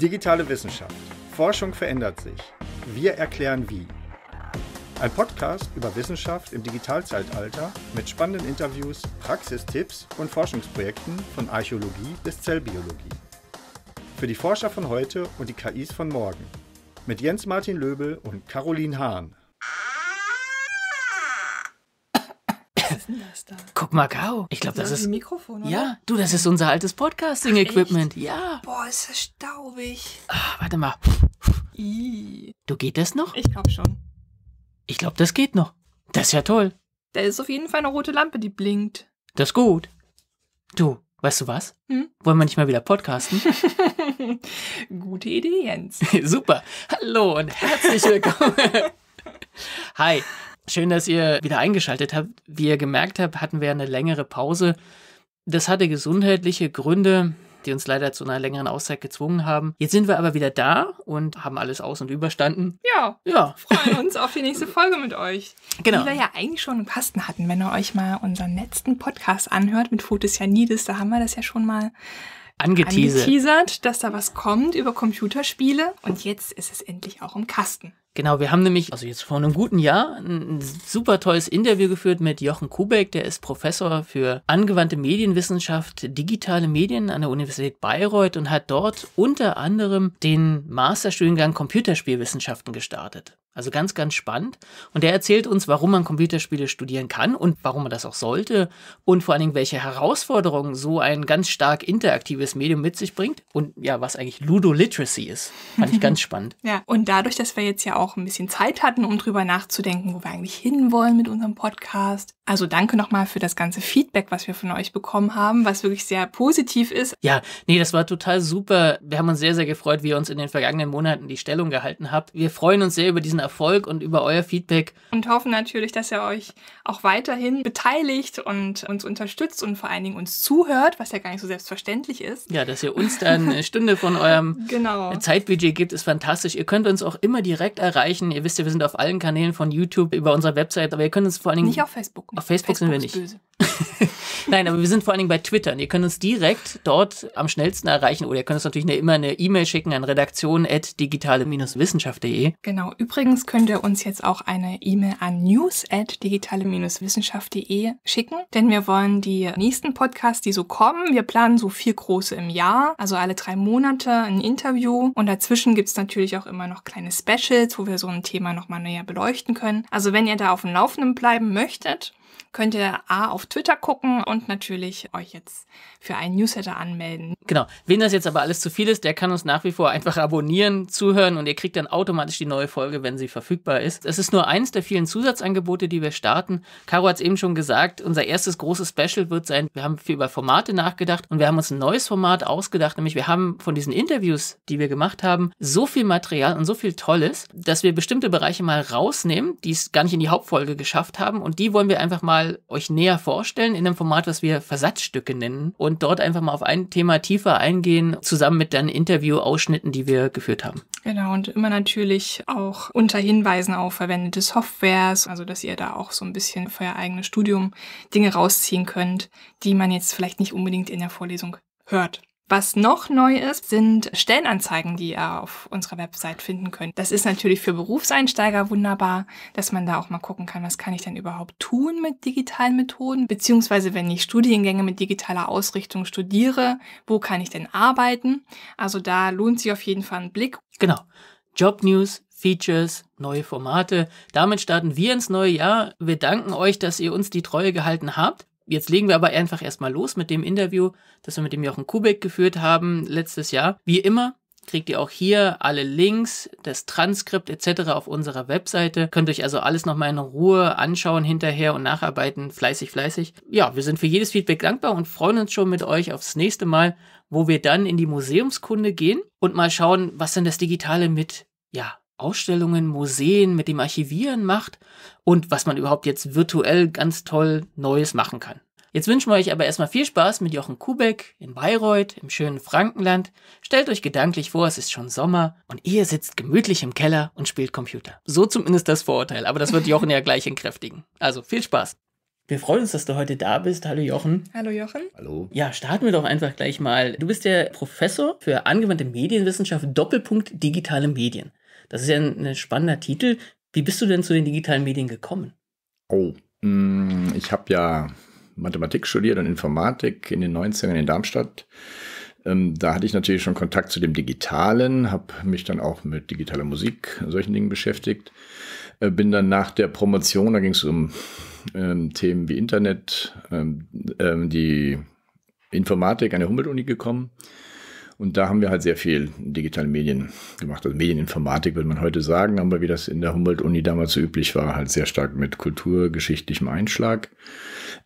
Digitale Wissenschaft. Forschung verändert sich. Wir erklären wie. Ein Podcast über Wissenschaft im Digitalzeitalter mit spannenden Interviews, Praxistipps und Forschungsprojekten von Archäologie bis Zellbiologie. Für die Forscher von heute und die KIs von morgen. Mit Jens Martin Löbel und Caroline Hahn. Was ist denn das da? Guck Macau. Ich glaube, das, das ist. Ein Mikrofon, oder? Ja, du, das ist unser altes Podcasting-Equipment. Ja. Boah, ist das staubig. Ah, warte mal. Ii. Du geht das noch? Ich glaube schon. Ich glaube, das geht noch. Das ist ja toll. Da ist auf jeden Fall eine rote Lampe, die blinkt. Das ist gut. Du, weißt du was? Hm? Wollen wir nicht mal wieder podcasten? Gute Idee, Jens. Super. Hallo und herzlich willkommen. Hi, Schön, dass ihr wieder eingeschaltet habt. Wie ihr gemerkt habt, hatten wir eine längere Pause. Das hatte gesundheitliche Gründe, die uns leider zu einer längeren Auszeit gezwungen haben. Jetzt sind wir aber wieder da und haben alles aus und überstanden. Ja. Ja. Freuen uns auf die nächste Folge mit euch. Genau. Die wir ja eigentlich schon im Kasten hatten, wenn ihr euch mal unseren letzten Podcast anhört mit Fotos Janidis, da haben wir das ja schon mal angeteasert. angeteasert, dass da was kommt über Computerspiele. Und jetzt ist es endlich auch im Kasten. Genau, wir haben nämlich, also jetzt vor einem guten Jahr, ein super tolles Interview geführt mit Jochen Kubeck, der ist Professor für angewandte Medienwissenschaft, digitale Medien an der Universität Bayreuth und hat dort unter anderem den Masterstudiengang Computerspielwissenschaften gestartet. Also ganz, ganz spannend. Und er erzählt uns, warum man Computerspiele studieren kann und warum man das auch sollte und vor allen Dingen, welche Herausforderungen so ein ganz stark interaktives Medium mit sich bringt und ja, was eigentlich Ludo-Literacy ist. Fand ich ganz spannend. Ja, und dadurch, dass wir jetzt ja auch ein bisschen Zeit hatten, um drüber nachzudenken, wo wir eigentlich hinwollen mit unserem Podcast. Also danke nochmal für das ganze Feedback, was wir von euch bekommen haben, was wirklich sehr positiv ist. Ja, nee, das war total super. Wir haben uns sehr, sehr gefreut, wie ihr uns in den vergangenen Monaten die Stellung gehalten habt. Wir freuen uns sehr über diesen Erfolg und über euer Feedback. Und hoffen natürlich, dass ihr euch auch weiterhin beteiligt und uns unterstützt und vor allen Dingen uns zuhört, was ja gar nicht so selbstverständlich ist. Ja, dass ihr uns dann eine Stunde von eurem genau. Zeitbudget gibt, ist fantastisch. Ihr könnt uns auch immer direkt erreichen. Ihr wisst ja, wir sind auf allen Kanälen von YouTube, über unsere Website, aber ihr könnt uns vor allen Dingen... Nicht auf Facebook. Auf Facebook, Facebook sind wir nicht. Nein, aber wir sind vor allen Dingen bei Twitter. Und ihr könnt uns direkt dort am schnellsten erreichen. Oder ihr könnt uns natürlich eine, immer eine E-Mail schicken an redaktion.digitale-wissenschaft.de. Genau. Übrigens könnt ihr uns jetzt auch eine E-Mail an news.digitale-wissenschaft.de schicken. Denn wir wollen die nächsten Podcasts, die so kommen, wir planen so vier große im Jahr. Also alle drei Monate ein Interview. Und dazwischen gibt es natürlich auch immer noch kleine Specials, wo wir so ein Thema nochmal näher beleuchten können. Also wenn ihr da auf dem Laufenden bleiben möchtet, könnt ihr A auf Twitter gucken und natürlich euch jetzt für einen Newsletter anmelden. Genau. Wen das jetzt aber alles zu viel ist, der kann uns nach wie vor einfach abonnieren, zuhören und ihr kriegt dann automatisch die neue Folge, wenn sie verfügbar ist. Es ist nur eins der vielen Zusatzangebote, die wir starten. Caro hat es eben schon gesagt, unser erstes großes Special wird sein, wir haben viel über Formate nachgedacht und wir haben uns ein neues Format ausgedacht, nämlich wir haben von diesen Interviews, die wir gemacht haben, so viel Material und so viel Tolles, dass wir bestimmte Bereiche mal rausnehmen, die es gar nicht in die Hauptfolge geschafft haben und die wollen wir einfach mal mal euch näher vorstellen in einem Format, was wir Versatzstücke nennen und dort einfach mal auf ein Thema tiefer eingehen, zusammen mit dann Interview-Ausschnitten, die wir geführt haben. Genau, und immer natürlich auch unter Hinweisen auf verwendete Softwares, also dass ihr da auch so ein bisschen für euer eigenes Studium Dinge rausziehen könnt, die man jetzt vielleicht nicht unbedingt in der Vorlesung hört. Was noch neu ist, sind Stellenanzeigen, die ihr auf unserer Website finden könnt. Das ist natürlich für Berufseinsteiger wunderbar, dass man da auch mal gucken kann, was kann ich denn überhaupt tun mit digitalen Methoden, beziehungsweise wenn ich Studiengänge mit digitaler Ausrichtung studiere, wo kann ich denn arbeiten? Also da lohnt sich auf jeden Fall ein Blick. Genau. Job News, Features, neue Formate. Damit starten wir ins neue Jahr. Wir danken euch, dass ihr uns die Treue gehalten habt. Jetzt legen wir aber einfach erstmal los mit dem Interview, das wir mit dem Jochen Kubek geführt haben letztes Jahr. Wie immer kriegt ihr auch hier alle Links, das Transkript etc. auf unserer Webseite. Könnt euch also alles nochmal in Ruhe anschauen hinterher und nacharbeiten, fleißig, fleißig. Ja, wir sind für jedes Feedback dankbar und freuen uns schon mit euch aufs nächste Mal, wo wir dann in die Museumskunde gehen und mal schauen, was denn das Digitale mit, ja, Ausstellungen, Museen, mit dem Archivieren macht und was man überhaupt jetzt virtuell ganz toll Neues machen kann. Jetzt wünschen wir euch aber erstmal viel Spaß mit Jochen Kubeck in Bayreuth, im schönen Frankenland. Stellt euch gedanklich vor, es ist schon Sommer und ihr sitzt gemütlich im Keller und spielt Computer. So zumindest das Vorurteil, aber das wird Jochen ja gleich entkräftigen. Also viel Spaß. Wir freuen uns, dass du heute da bist. Hallo Jochen. Hallo Jochen. Hallo. Ja, starten wir doch einfach gleich mal. Du bist der Professor für angewandte Medienwissenschaft Doppelpunkt digitale Medien. Das ist ja ein, ein spannender Titel. Wie bist du denn zu den digitalen Medien gekommen? Oh, hm, ich habe ja Mathematik studiert und Informatik in den 90ern in Darmstadt. Ähm, da hatte ich natürlich schon Kontakt zu dem Digitalen, habe mich dann auch mit digitaler Musik, und solchen Dingen beschäftigt. Äh, bin dann nach der Promotion, da ging es um ähm, Themen wie Internet, ähm, die Informatik an der Humboldt-Uni gekommen und da haben wir halt sehr viel digitale Medien gemacht. Also Medieninformatik würde man heute sagen, aber wie das in der Humboldt-Uni damals so üblich war, halt sehr stark mit kulturgeschichtlichem Einschlag.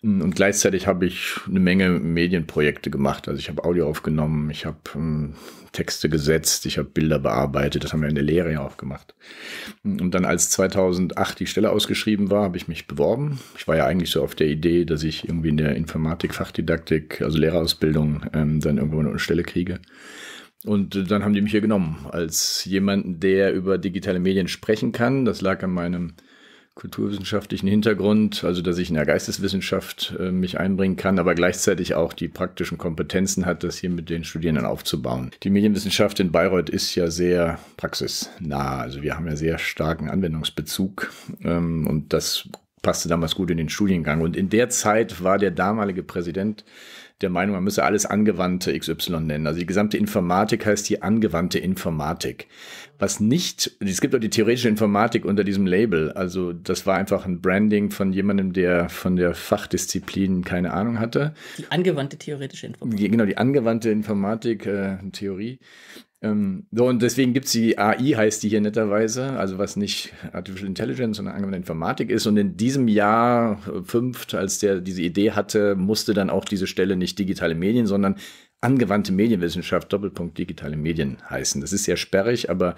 Und gleichzeitig habe ich eine Menge Medienprojekte gemacht. Also ich habe Audio aufgenommen, ich habe ähm, Texte gesetzt, ich habe Bilder bearbeitet, das haben wir in der Lehre ja auch gemacht. Und dann, als 2008 die Stelle ausgeschrieben war, habe ich mich beworben. Ich war ja eigentlich so auf der Idee, dass ich irgendwie in der Informatik, Fachdidaktik, also Lehrerausbildung, ähm, dann irgendwo eine Stelle kriege. Und dann haben die mich hier genommen als jemanden, der über digitale Medien sprechen kann. Das lag an meinem kulturwissenschaftlichen Hintergrund, also dass ich in der Geisteswissenschaft äh, mich einbringen kann, aber gleichzeitig auch die praktischen Kompetenzen hat, das hier mit den Studierenden aufzubauen. Die Medienwissenschaft in Bayreuth ist ja sehr praxisnah, also wir haben ja sehr starken Anwendungsbezug ähm, und das passte damals gut in den Studiengang. Und in der Zeit war der damalige Präsident der Meinung, man müsse alles angewandte XY nennen. Also die gesamte Informatik heißt die angewandte Informatik was nicht, es gibt auch die theoretische Informatik unter diesem Label. Also das war einfach ein Branding von jemandem, der von der Fachdisziplin keine Ahnung hatte. Die angewandte theoretische Informatik. genau, die angewandte Informatik, äh, Theorie. Ähm, so, und deswegen gibt es die AI, heißt die hier netterweise, also was nicht Artificial Intelligence, sondern angewandte Informatik ist. Und in diesem Jahr äh, fünft, als der diese Idee hatte, musste dann auch diese Stelle nicht digitale Medien, sondern angewandte Medienwissenschaft, Doppelpunkt digitale Medien heißen. Das ist sehr sperrig, aber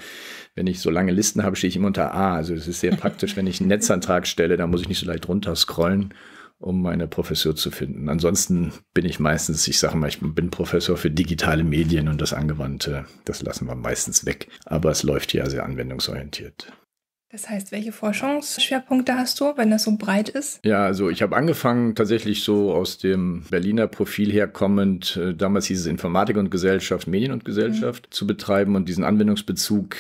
wenn ich so lange Listen habe, stehe ich immer unter A. Also das ist sehr praktisch, wenn ich einen Netzantrag stelle, da muss ich nicht so leicht runterscrollen, um meine Professur zu finden. Ansonsten bin ich meistens, ich sage mal, ich bin Professor für digitale Medien und das Angewandte, das lassen wir meistens weg. Aber es läuft ja sehr anwendungsorientiert. Das heißt, welche Forschungsschwerpunkte hast du, wenn das so breit ist? Ja, also ich habe angefangen tatsächlich so aus dem Berliner Profil herkommend, äh, damals hieß es Informatik und Gesellschaft, Medien und Gesellschaft mhm. zu betreiben und diesen Anwendungsbezug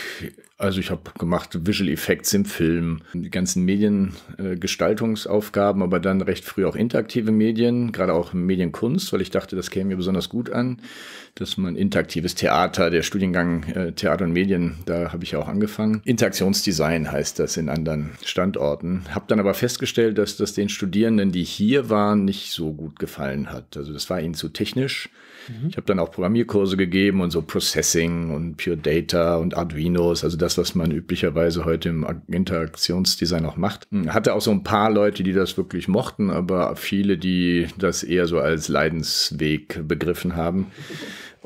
also ich habe gemacht Visual Effects im Film, die ganzen Mediengestaltungsaufgaben, aber dann recht früh auch interaktive Medien, gerade auch Medienkunst, weil ich dachte, das käme mir besonders gut an, dass man interaktives Theater, der Studiengang äh, Theater und Medien, da habe ich auch angefangen. Interaktionsdesign heißt das in anderen Standorten. Habe dann aber festgestellt, dass das den Studierenden, die hier waren, nicht so gut gefallen hat. Also das war ihnen zu technisch Mhm. Ich habe dann auch Programmierkurse gegeben und so Processing und Pure Data und Arduinos, also das, was man üblicherweise heute im Interaktionsdesign auch macht. Hm, hatte auch so ein paar Leute, die das wirklich mochten, aber viele, die das eher so als Leidensweg begriffen haben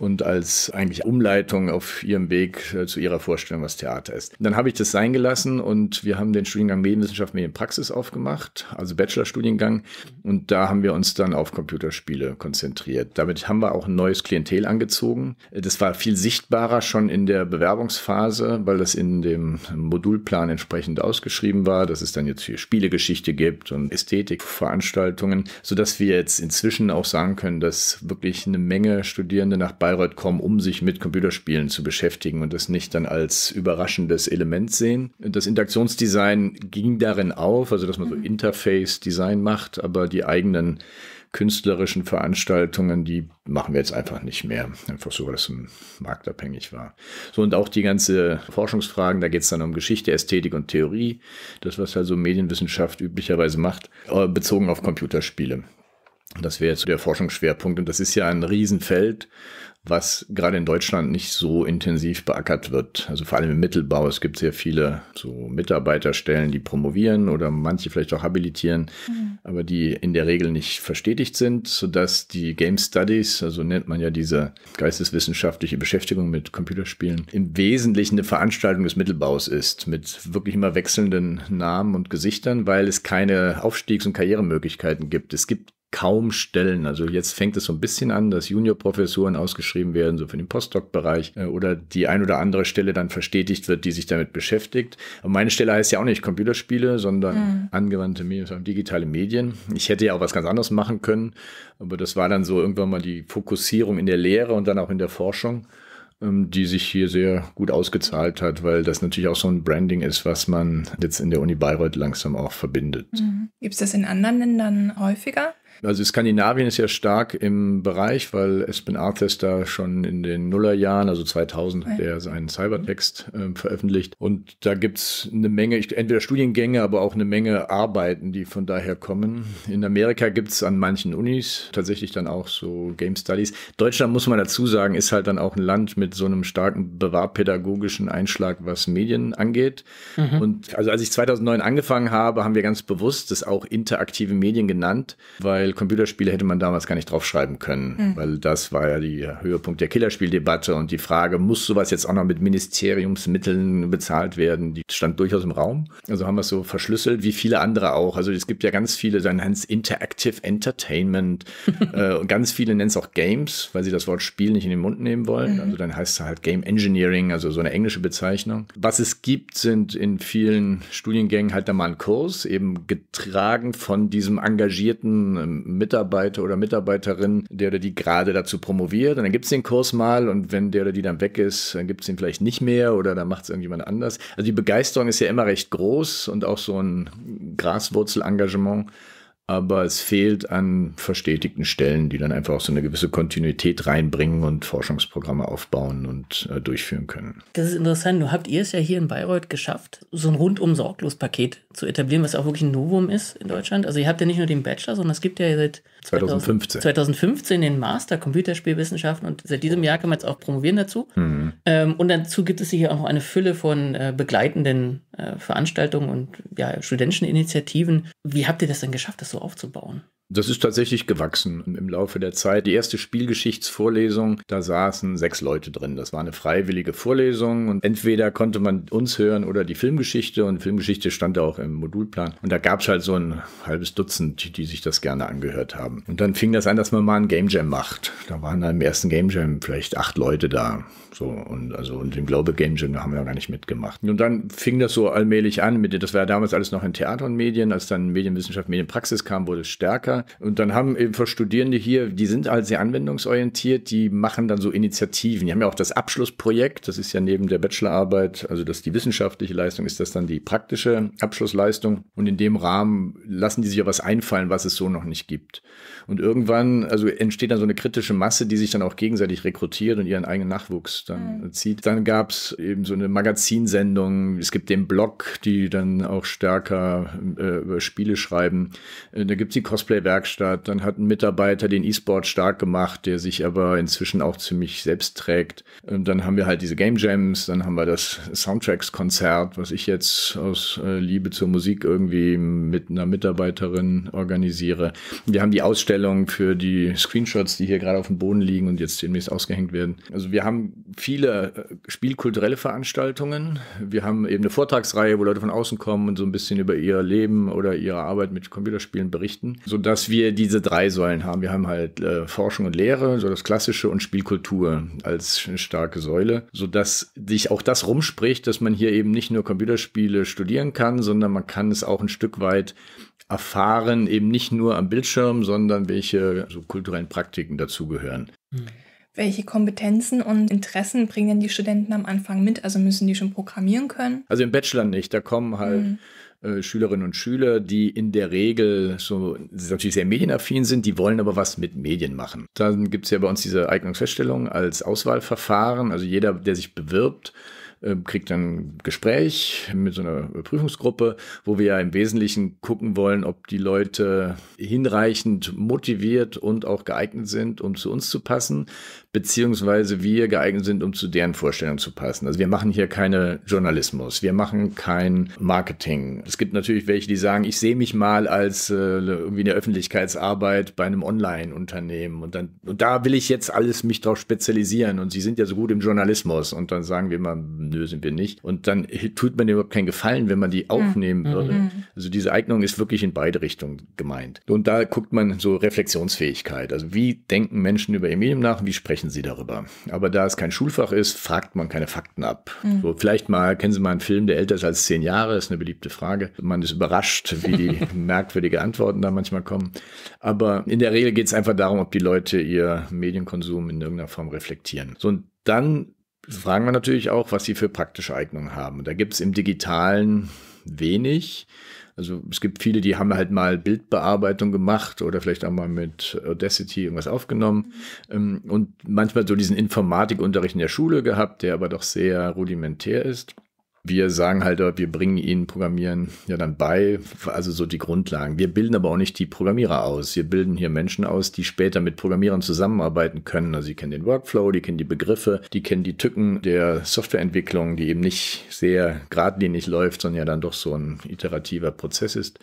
und als eigentlich Umleitung auf ihrem Weg äh, zu ihrer Vorstellung, was Theater ist. Dann habe ich das sein gelassen und wir haben den Studiengang Medienwissenschaft, Medienpraxis aufgemacht, also Bachelorstudiengang. Und da haben wir uns dann auf Computerspiele konzentriert. Damit haben wir auch ein neues Klientel angezogen. Das war viel sichtbarer schon in der Bewerbungsphase, weil das in dem Modulplan entsprechend ausgeschrieben war, dass es dann jetzt hier Spielegeschichte gibt und Ästhetikveranstaltungen, sodass wir jetzt inzwischen auch sagen können, dass wirklich eine Menge Studierende nach Bayern Bayreuth kommen, um sich mit Computerspielen zu beschäftigen und das nicht dann als überraschendes Element sehen. Das Interaktionsdesign ging darin auf, also dass man so mhm. Interface-Design macht, aber die eigenen künstlerischen Veranstaltungen, die machen wir jetzt einfach nicht mehr. Einfach so, weil es marktabhängig war. So und auch die ganze Forschungsfragen, da geht es dann um Geschichte, Ästhetik und Theorie. Das, was also Medienwissenschaft üblicherweise macht, äh, bezogen auf Computerspiele. Das wäre jetzt der Forschungsschwerpunkt und das ist ja ein Riesenfeld was gerade in Deutschland nicht so intensiv beackert wird. Also vor allem im Mittelbau. Es gibt sehr viele so Mitarbeiterstellen, die promovieren oder manche vielleicht auch habilitieren, mhm. aber die in der Regel nicht verstetigt sind, sodass die Game Studies, also nennt man ja diese geisteswissenschaftliche Beschäftigung mit Computerspielen, im Wesentlichen eine Veranstaltung des Mittelbaus ist, mit wirklich immer wechselnden Namen und Gesichtern, weil es keine Aufstiegs- und Karrieremöglichkeiten gibt. Es gibt kaum Stellen. Also jetzt fängt es so ein bisschen an, dass Juniorprofessuren ausgeschrieben werden, so für den Postdoc-Bereich äh, oder die ein oder andere Stelle dann verstetigt wird, die sich damit beschäftigt. Und meine Stelle heißt ja auch nicht Computerspiele, sondern mhm. angewandte Medien, digitale Medien. Ich hätte ja auch was ganz anderes machen können, aber das war dann so irgendwann mal die Fokussierung in der Lehre und dann auch in der Forschung ähm, die sich hier sehr gut ausgezahlt hat, weil das natürlich auch so ein Branding ist, was man jetzt in der Uni Bayreuth langsam auch verbindet. Mhm. Gibt es das in anderen Ländern häufiger? Also Skandinavien ist ja stark im Bereich, weil Espen Artes da schon in den Nullerjahren, also 2000, ja. der seinen Cybertext äh, veröffentlicht. Und da gibt es eine Menge, entweder Studiengänge, aber auch eine Menge Arbeiten, die von daher kommen. In Amerika gibt es an manchen Unis tatsächlich dann auch so Game Studies. Deutschland, muss man dazu sagen, ist halt dann auch ein Land mit so einem starken bewahrpädagogischen Einschlag, was Medien angeht. Mhm. Und also als ich 2009 angefangen habe, haben wir ganz bewusst das auch interaktive Medien genannt, weil weil Computerspiele hätte man damals gar nicht draufschreiben können, mhm. weil das war ja der Höhepunkt der Killerspieldebatte und die Frage, muss sowas jetzt auch noch mit Ministeriumsmitteln bezahlt werden, die stand durchaus im Raum. Also haben wir es so verschlüsselt, wie viele andere auch. Also es gibt ja ganz viele, dann nennt es Interactive Entertainment äh, ganz viele nennen es auch Games, weil sie das Wort Spiel nicht in den Mund nehmen wollen. Mhm. Also dann heißt es halt Game Engineering, also so eine englische Bezeichnung. Was es gibt, sind in vielen Studiengängen halt da mal ein Kurs, eben getragen von diesem engagierten ähm, Mitarbeiter oder Mitarbeiterin, der oder die gerade dazu promoviert. Und dann gibt es den Kurs mal und wenn der oder die dann weg ist, dann gibt es ihn vielleicht nicht mehr oder dann macht es irgendjemand anders. Also die Begeisterung ist ja immer recht groß und auch so ein Graswurzelengagement aber es fehlt an verstetigten Stellen, die dann einfach auch so eine gewisse Kontinuität reinbringen und Forschungsprogramme aufbauen und äh, durchführen können. Das ist interessant. Nur habt ihr es ja hier in Bayreuth geschafft, so ein rundum sorglos Paket zu etablieren, was auch wirklich ein Novum ist in Deutschland. Also ihr habt ja nicht nur den Bachelor, sondern es gibt ja seit 2015, 2015 den Master Computerspielwissenschaften und seit diesem Jahr kann man jetzt auch promovieren dazu. Mhm. Ähm, und dazu gibt es hier auch noch eine Fülle von äh, begleitenden äh, Veranstaltungen und ja, studentischen Initiativen. Wie habt ihr das denn geschafft, das so aufzubauen? Das ist tatsächlich gewachsen im Laufe der Zeit. Die erste Spielgeschichtsvorlesung, da saßen sechs Leute drin. Das war eine freiwillige Vorlesung und entweder konnte man uns hören oder die Filmgeschichte und Filmgeschichte stand auch im Modulplan. Und da gab es halt so ein halbes Dutzend, die sich das gerne angehört haben. Und dann fing das an, dass man mal einen Game Jam macht. Da waren dann im ersten Game Jam vielleicht acht Leute da. So und also und im Global Game Jam haben wir gar nicht mitgemacht. Und dann fing das so allmählich an mit, das war ja damals alles noch in Theater und Medien, als dann Medienwissenschaft, Medienpraxis kam, wurde es stärker. Und dann haben eben Studierende hier, die sind halt sehr anwendungsorientiert, die machen dann so Initiativen. Die haben ja auch das Abschlussprojekt, das ist ja neben der Bachelorarbeit, also das die wissenschaftliche Leistung, ist das dann die praktische Abschlussleistung. Und in dem Rahmen lassen die sich ja was einfallen, was es so noch nicht gibt. Und irgendwann, also entsteht dann so eine kritische Masse, die sich dann auch gegenseitig rekrutiert und ihren eigenen Nachwuchs dann mhm. zieht. Dann gab es eben so eine Magazinsendung, es gibt den Blog, die dann auch stärker äh, über Spiele schreiben. Äh, da gibt es die cosplay Werkstatt. Dann hat ein Mitarbeiter den E-Sport stark gemacht, der sich aber inzwischen auch ziemlich selbst trägt. Und dann haben wir halt diese Game Jams, dann haben wir das Soundtracks-Konzert, was ich jetzt aus äh, Liebe zur Musik irgendwie mit einer Mitarbeiterin organisiere. Wir haben die Ausstellung für die Screenshots, die hier gerade auf dem Boden liegen und jetzt demnächst ausgehängt werden. Also wir haben viele äh, spielkulturelle Veranstaltungen. Wir haben eben eine Vortragsreihe, wo Leute von außen kommen und so ein bisschen über ihr Leben oder ihre Arbeit mit Computerspielen berichten, sodass dass wir diese drei Säulen haben. Wir haben halt äh, Forschung und Lehre, so das Klassische und Spielkultur als starke Säule, sodass sich auch das rumspricht, dass man hier eben nicht nur Computerspiele studieren kann, sondern man kann es auch ein Stück weit erfahren, eben nicht nur am Bildschirm, sondern welche so kulturellen Praktiken dazugehören. Mhm. Welche Kompetenzen und Interessen bringen denn die Studenten am Anfang mit? Also müssen die schon programmieren können? Also im Bachelor nicht, da kommen halt. Mhm äh, Schülerinnen und Schüler, die in der Regel so natürlich sehr medienaffin sind, die wollen aber was mit Medien machen. Dann gibt es ja bei uns diese Eignungsfeststellung als Auswahlverfahren. Also jeder, der sich bewirbt, äh, kriegt dann ein Gespräch mit so einer Prüfungsgruppe, wo wir ja im Wesentlichen gucken wollen, ob die Leute hinreichend motiviert und auch geeignet sind, um zu uns zu passen, beziehungsweise wir geeignet sind, um zu deren Vorstellungen zu passen. Also wir machen hier keine Journalismus, wir machen kein Marketing. Es gibt natürlich welche, die sagen, ich sehe mich mal als äh, irgendwie eine Öffentlichkeitsarbeit bei einem Online-Unternehmen und dann und da will ich jetzt alles mich drauf spezialisieren und sie sind ja so gut im Journalismus und dann sagen wir mal nö, sind wir nicht. Und dann tut man dir überhaupt keinen Gefallen, wenn man die hm. aufnehmen mhm. würde. Hm. Also diese Eignung ist wirklich in beide Richtungen gemeint. Und da guckt man so Reflexionsfähigkeit. Also wie denken Menschen über ihr Medium nach und wie sprechen sie darüber? Aber da es kein Schulfach ist, fragt man keine Fakten ab. Mhm. So, vielleicht mal, kennen Sie mal einen Film, der älter ist als zehn Jahre, ist eine beliebte Frage. Man ist überrascht, wie die merkwürdige Antworten da manchmal kommen. Aber in der Regel geht es einfach darum, ob die Leute ihr Medienkonsum in irgendeiner Form reflektieren. So, und dann fragen wir natürlich auch, was sie für praktische Eignungen haben. Da gibt es im digitalen wenig. Also es gibt viele, die haben halt mal Bildbearbeitung gemacht oder vielleicht auch mal mit Audacity irgendwas aufgenommen ähm, und manchmal so diesen Informatikunterricht in der Schule gehabt, der aber doch sehr rudimentär ist. Wir sagen halt, wir bringen ihnen Programmieren ja dann bei, also so die Grundlagen. Wir bilden aber auch nicht die Programmierer aus. Wir bilden hier Menschen aus, die später mit Programmierern zusammenarbeiten können. Also sie kennen den Workflow, die kennen die Begriffe, die kennen die Tücken der Softwareentwicklung, die eben nicht sehr geradlinig läuft, sondern ja dann doch so ein iterativer Prozess ist.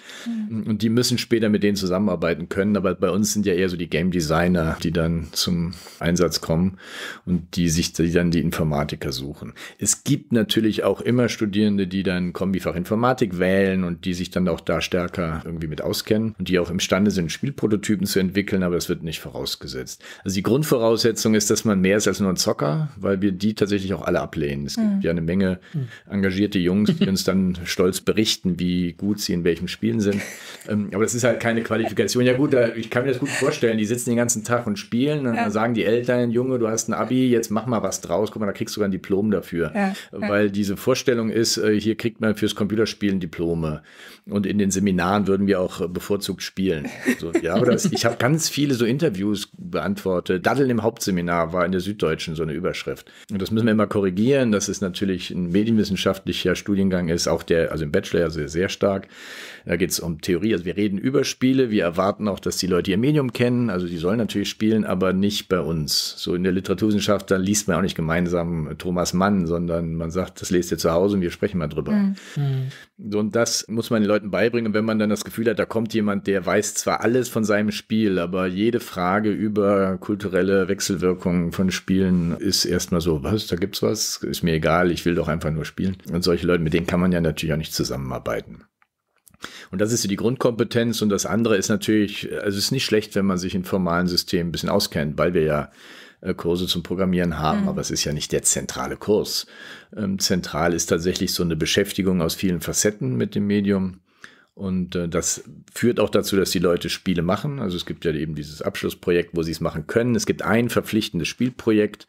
Mhm. Und die müssen später mit denen zusammenarbeiten können. Aber bei uns sind ja eher so die Game Designer, die dann zum Einsatz kommen und die sich die dann die Informatiker suchen. Es gibt natürlich auch immer Studierende, die dann Kombifach Informatik wählen und die sich dann auch da stärker irgendwie mit auskennen und die auch imstande sind, Spielprototypen zu entwickeln, aber das wird nicht vorausgesetzt. Also die Grundvoraussetzung ist, dass man mehr ist als nur ein Zocker, weil wir die tatsächlich auch alle ablehnen. Es gibt mhm. ja eine Menge mhm. engagierte Jungs, die uns dann stolz berichten, wie gut sie in welchem Spielen sind. Ähm, aber das ist halt keine Qualifikation. Ja gut, ich kann mir das gut vorstellen. Die sitzen den ganzen Tag und spielen und ja. dann sagen die Eltern, Junge, du hast ein Abi, jetzt mach mal was draus. Guck mal, da kriegst du sogar ein Diplom dafür. Ja. Weil diese Vorstellung Vorstellung ist, äh, hier kriegt man fürs Computerspielen Diplome und in den Seminaren würden wir auch äh, bevorzugt spielen. So, ja, oder ich habe ganz viele so Interviews beantwortet. Daddeln im Hauptseminar war in der Süddeutschen so eine Überschrift. Und das müssen wir immer korrigieren, dass es natürlich ein medienwissenschaftlicher Studiengang ist, auch der, also im Bachelor sehr, sehr stark. Da geht es um Theorie. Also wir reden über Spiele, wir erwarten auch, dass die Leute ihr Medium kennen. Also die sollen natürlich spielen, aber nicht bei uns. So in der Literaturwissenschaft, da liest man auch nicht gemeinsam Thomas Mann, sondern man sagt, das lest ihr zu Hause Pause und wir sprechen mal drüber. Mhm. mhm. So, und das muss man den Leuten beibringen. Und wenn man dann das Gefühl hat, da kommt jemand, der weiß zwar alles von seinem Spiel, aber jede Frage über kulturelle Wechselwirkungen von Spielen ist erstmal so, was, da gibt's was, ist mir egal, ich will doch einfach nur spielen. Und solche Leute, mit denen kann man ja natürlich auch nicht zusammenarbeiten. Und das ist so die Grundkompetenz und das andere ist natürlich, also es ist nicht schlecht, wenn man sich in formalen Systemen ein bisschen auskennt, weil wir ja äh, Kurse zum Programmieren haben, mhm. aber es ist ja nicht der zentrale Kurs. Ähm, zentral ist tatsächlich so eine Beschäftigung aus vielen Facetten mit dem Medium. Und äh, das führt auch dazu, dass die Leute Spiele machen. Also es gibt ja eben dieses Abschlussprojekt, wo sie es machen können. Es gibt ein verpflichtendes Spielprojekt,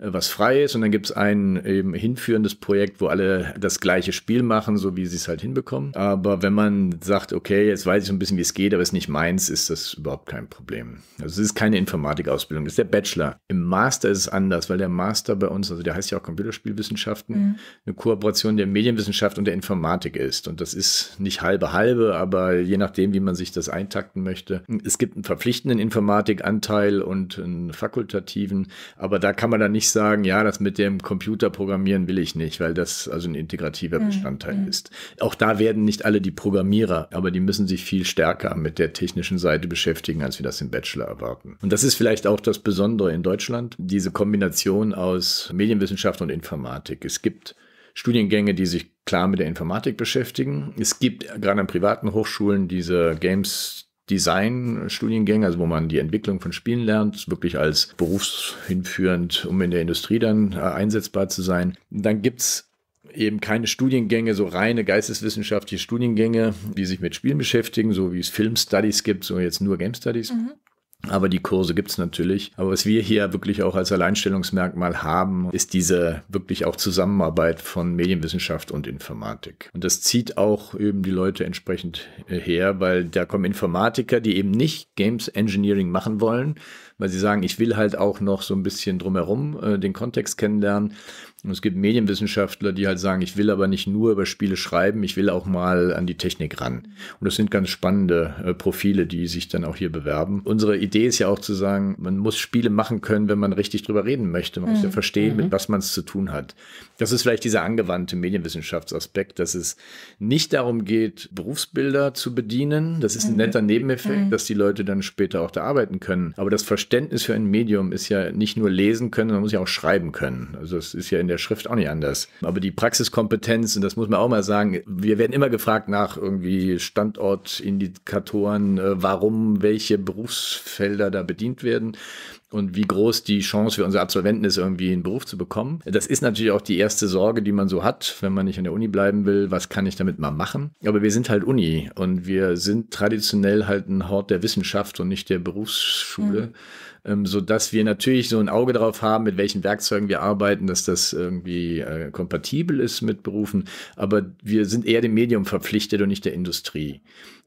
äh, was frei ist. Und dann gibt es ein eben hinführendes Projekt, wo alle das gleiche Spiel machen, so wie sie es halt hinbekommen. Aber wenn man sagt, okay, jetzt weiß ich so ein bisschen, wie es geht, aber es ist nicht meins, ist das überhaupt kein Problem. Also es ist keine Informatikausbildung, das ist der Bachelor. Im Master ist es anders, weil der Master bei uns, also der heißt ja auch Computerspielwissenschaften, mhm. eine Kooperation der Medienwissenschaft und der Informatik ist. Und das ist nicht halbe halbe, aber je nachdem, wie man sich das eintakten möchte. Es gibt einen verpflichtenden Informatikanteil und einen fakultativen, aber da kann man dann nicht nicht sagen, ja, das mit dem Computer programmieren will ich nicht, weil das also ein integrativer mhm. Bestandteil mhm. ist. Auch da werden nicht alle die Programmierer, aber die müssen sich viel stärker mit der technischen Seite beschäftigen, als wir das im Bachelor erwarten. Und das ist vielleicht auch das Besondere in Deutschland, diese Kombination aus Medienwissenschaft und Informatik. Es gibt Studiengänge, die sich klar mit der Informatik beschäftigen. Es gibt gerade an privaten Hochschulen diese Games Design-Studiengänge, also wo man die Entwicklung von Spielen lernt, wirklich als berufshinführend, um in der Industrie dann äh, einsetzbar zu sein. Dann gibt es eben keine Studiengänge, so reine geisteswissenschaftliche Studiengänge, die sich mit Spielen beschäftigen, so wie es Film Studies gibt, so jetzt nur Game Studies. Mhm. Aber die Kurse gibt's natürlich. Aber was wir hier wirklich auch als Alleinstellungsmerkmal haben, ist diese wirklich auch Zusammenarbeit von Medienwissenschaft und Informatik. Und das zieht auch eben die Leute entsprechend äh, her, weil da kommen Informatiker, die eben nicht Games Engineering machen wollen, weil sie sagen, ich will halt auch noch so ein bisschen drumherum äh, den Kontext kennenlernen. Und es gibt Medienwissenschaftler, die halt sagen, ich will aber nicht nur über Spiele schreiben, ich will auch mal an die Technik ran. Und das sind ganz spannende äh, Profile, die sich dann auch hier bewerben. Unsere Idee ist ja auch zu sagen, man muss Spiele machen können, wenn man richtig drüber reden möchte. Man mhm. muss ja mhm. verstehen, mhm. mit was man es zu tun hat. Das ist vielleicht dieser angewandte Medienwissenschaftsaspekt, dass es nicht darum geht, Berufsbilder zu bedienen. Das ist ein mhm. netter Nebeneffekt, mhm. dass die Leute dann später auch da arbeiten können. Aber das Verständnis für ein Medium ist ja nicht nur lesen können, man muss ja auch schreiben können. Also das ist ja in der Schrift auch nicht anders. Aber die Praxiskompetenz, und das muss man auch mal sagen, wir werden immer gefragt nach irgendwie Standortindikatoren, äh, warum welche Berufsfelder da bedient werden und wie groß die Chance für unsere Absolventen ist, irgendwie einen Beruf zu bekommen. Das ist natürlich auch die erste Sorge, die man so hat, wenn man nicht an der Uni bleiben will. Was kann ich damit mal machen? Aber wir sind halt Uni und wir sind traditionell halt ein Hort der Wissenschaft und nicht der Berufsschule. Mhm ähm, dass wir natürlich so ein Auge darauf haben, mit welchen Werkzeugen wir arbeiten, dass das irgendwie äh, kompatibel ist mit Berufen. Aber wir sind eher dem Medium verpflichtet und nicht der Industrie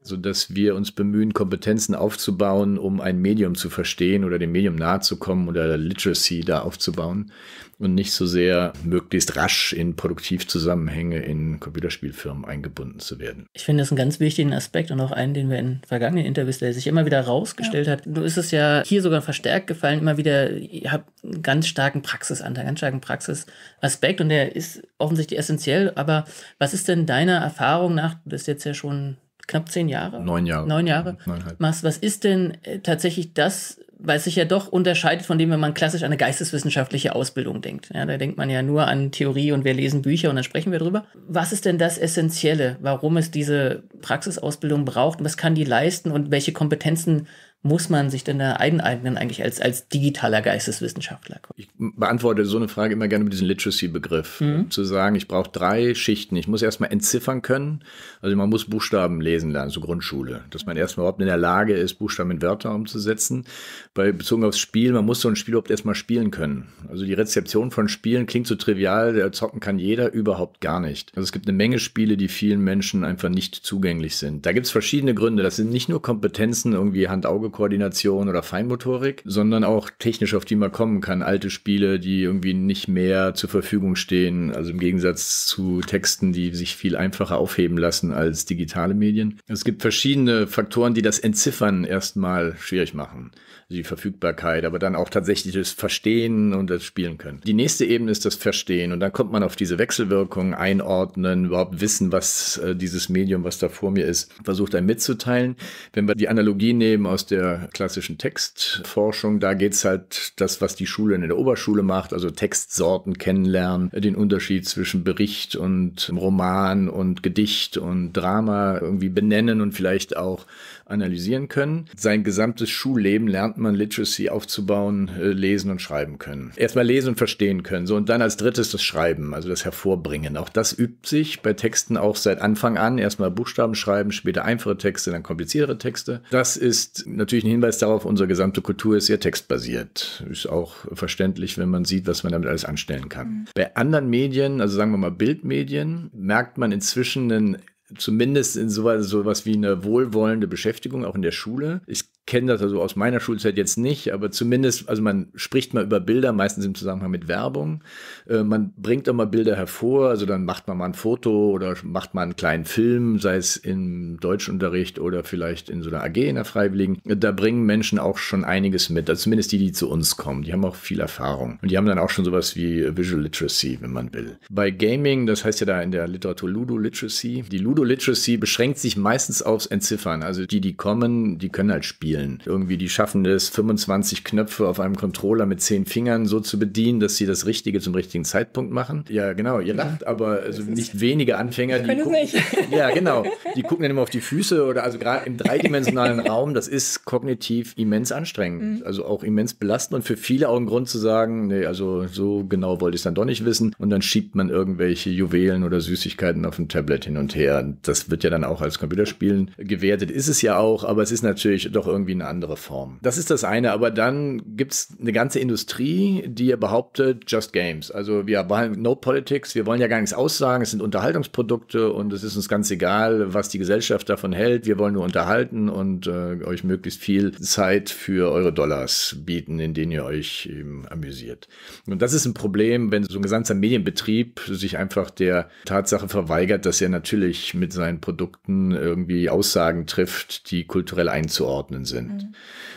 sodass wir uns bemühen, Kompetenzen aufzubauen, um ein Medium zu verstehen oder dem Medium nahezukommen oder Literacy da aufzubauen und nicht so sehr möglichst rasch in Produktivzusammenhänge in Computerspielfirmen eingebunden zu werden. Ich finde das einen ganz wichtigen Aspekt und auch einen, den wir in vergangenen Interviews, der sich immer wieder rausgestellt ja. hat. Du ist es ja hier sogar verstärkt gefallen, immer wieder, ihr habt einen ganz starken Praxisanteil, ganz starken Praxisaspekt und der ist offensichtlich essentiell. Aber was ist denn deiner Erfahrung nach, du bist jetzt ja schon knapp zehn Jahre? Neun Jahre. Neun Jahre Neuneinhalb. machst. Was ist denn äh, tatsächlich das, weil es sich ja doch unterscheidet von dem, wenn man klassisch an eine geisteswissenschaftliche Ausbildung denkt. Ja, da denkt man ja nur an Theorie und wir lesen Bücher und dann sprechen wir drüber. Was ist denn das Essentielle, warum es diese Praxisausbildung braucht? Was kann die leisten und welche Kompetenzen muss man sich denn da eineignen eigentlich als, als digitaler Geisteswissenschaftler? Ich beantworte so eine Frage immer gerne mit diesem Literacy-Begriff. Mhm. Zu sagen, ich brauche drei Schichten. Ich muss erstmal entziffern können. Also man muss Buchstaben lesen lernen, so Grundschule. Dass man erstmal überhaupt in der Lage ist, Buchstaben in Wörter umzusetzen. Weil bezogen aufs Spiel, man muss so ein Spiel überhaupt erstmal spielen können. Also die Rezeption von Spielen klingt so trivial, der zocken kann jeder, überhaupt gar nicht. Also es gibt eine Menge Spiele, die vielen Menschen einfach nicht zugänglich sind. Da gibt es verschiedene Gründe. Das sind nicht nur Kompetenzen, irgendwie Hand-Auge Koordination oder Feinmotorik, sondern auch technisch, auf die man kommen kann. Alte Spiele, die irgendwie nicht mehr zur Verfügung stehen. Also im Gegensatz zu Texten, die sich viel einfacher aufheben lassen als digitale Medien. Es gibt verschiedene Faktoren, die das Entziffern erstmal schwierig machen die Verfügbarkeit, aber dann auch tatsächlich das Verstehen und das Spielen können. Die nächste Ebene ist das Verstehen und dann kommt man auf diese Wechselwirkungen einordnen, überhaupt wissen, was äh, dieses Medium, was da vor mir ist, versucht einem mitzuteilen. Wenn wir die Analogie nehmen aus der klassischen Textforschung, da geht's halt das, was die Schule in der Oberschule macht, also Textsorten kennenlernen, den Unterschied zwischen Bericht und Roman und Gedicht und Drama irgendwie benennen und vielleicht auch analysieren können. Sein gesamtes Schulleben lernt man Literacy aufzubauen, äh, lesen und schreiben können. Erstmal lesen und verstehen können. So, und dann als drittes das Schreiben, also das Hervorbringen. Auch das übt sich bei Texten auch seit Anfang an. Erstmal Buchstaben schreiben, später einfache Texte, dann kompliziertere Texte. Das ist natürlich ein Hinweis darauf, unsere gesamte Kultur ist sehr textbasiert. Ist auch verständlich, wenn man sieht, was man damit alles anstellen kann. Mhm. Bei anderen Medien, also sagen wir mal Bildmedien, merkt man inzwischen einen zumindest in sowas, sowas wie eine wohlwollende Beschäftigung, auch in der Schule. Ich kenne das also aus meiner Schulzeit jetzt nicht, aber zumindest, also man spricht mal über Bilder, meistens im Zusammenhang mit Werbung. Äh, man bringt auch mal Bilder hervor, also dann macht man mal ein Foto oder macht mal einen kleinen Film, sei es im Deutschunterricht oder vielleicht in so einer AG in der Freiwilligen. Da bringen Menschen auch schon einiges mit, also zumindest die, die zu uns kommen. Die haben auch viel Erfahrung und die haben dann auch schon sowas wie Visual Literacy, wenn man will. Bei Gaming, das heißt ja da in der Literatur Ludo Literacy, die Ludo Ludo-Literacy beschränkt sich meistens aufs Entziffern. Also die, die kommen, die können halt spielen. Irgendwie, die schaffen es, 25 Knöpfe auf einem Controller mit zehn Fingern so zu bedienen, dass sie das Richtige zum richtigen Zeitpunkt machen. Ja, genau, ihr lacht, mhm. aber also nicht wenige Anfänger, die. Gucken, nicht. Ja, genau. Die gucken dann immer auf die Füße oder also gerade im dreidimensionalen Raum, das ist kognitiv immens anstrengend. Mhm. Also auch immens belastend und für viele auch ein Grund zu sagen, nee, also so genau wollte ich es dann doch nicht wissen. Und dann schiebt man irgendwelche Juwelen oder Süßigkeiten auf dem Tablet hin und her das wird ja dann auch als Computerspielen gewertet, ist es ja auch, aber es ist natürlich doch irgendwie eine andere Form. Das ist das eine, aber dann gibt es eine ganze Industrie, die ja behauptet, Just Games. Also wir wollen No Politics, wir wollen ja gar nichts aussagen, es sind Unterhaltungsprodukte und es ist uns ganz egal, was die Gesellschaft davon hält. Wir wollen nur unterhalten und äh, euch möglichst viel Zeit für eure Dollars bieten, in denen ihr euch eben amüsiert. Und das ist ein Problem, wenn so ein gesamter Medienbetrieb sich einfach der Tatsache verweigert, dass er natürlich mit seinen Produkten irgendwie Aussagen trifft, die kulturell einzuordnen sind.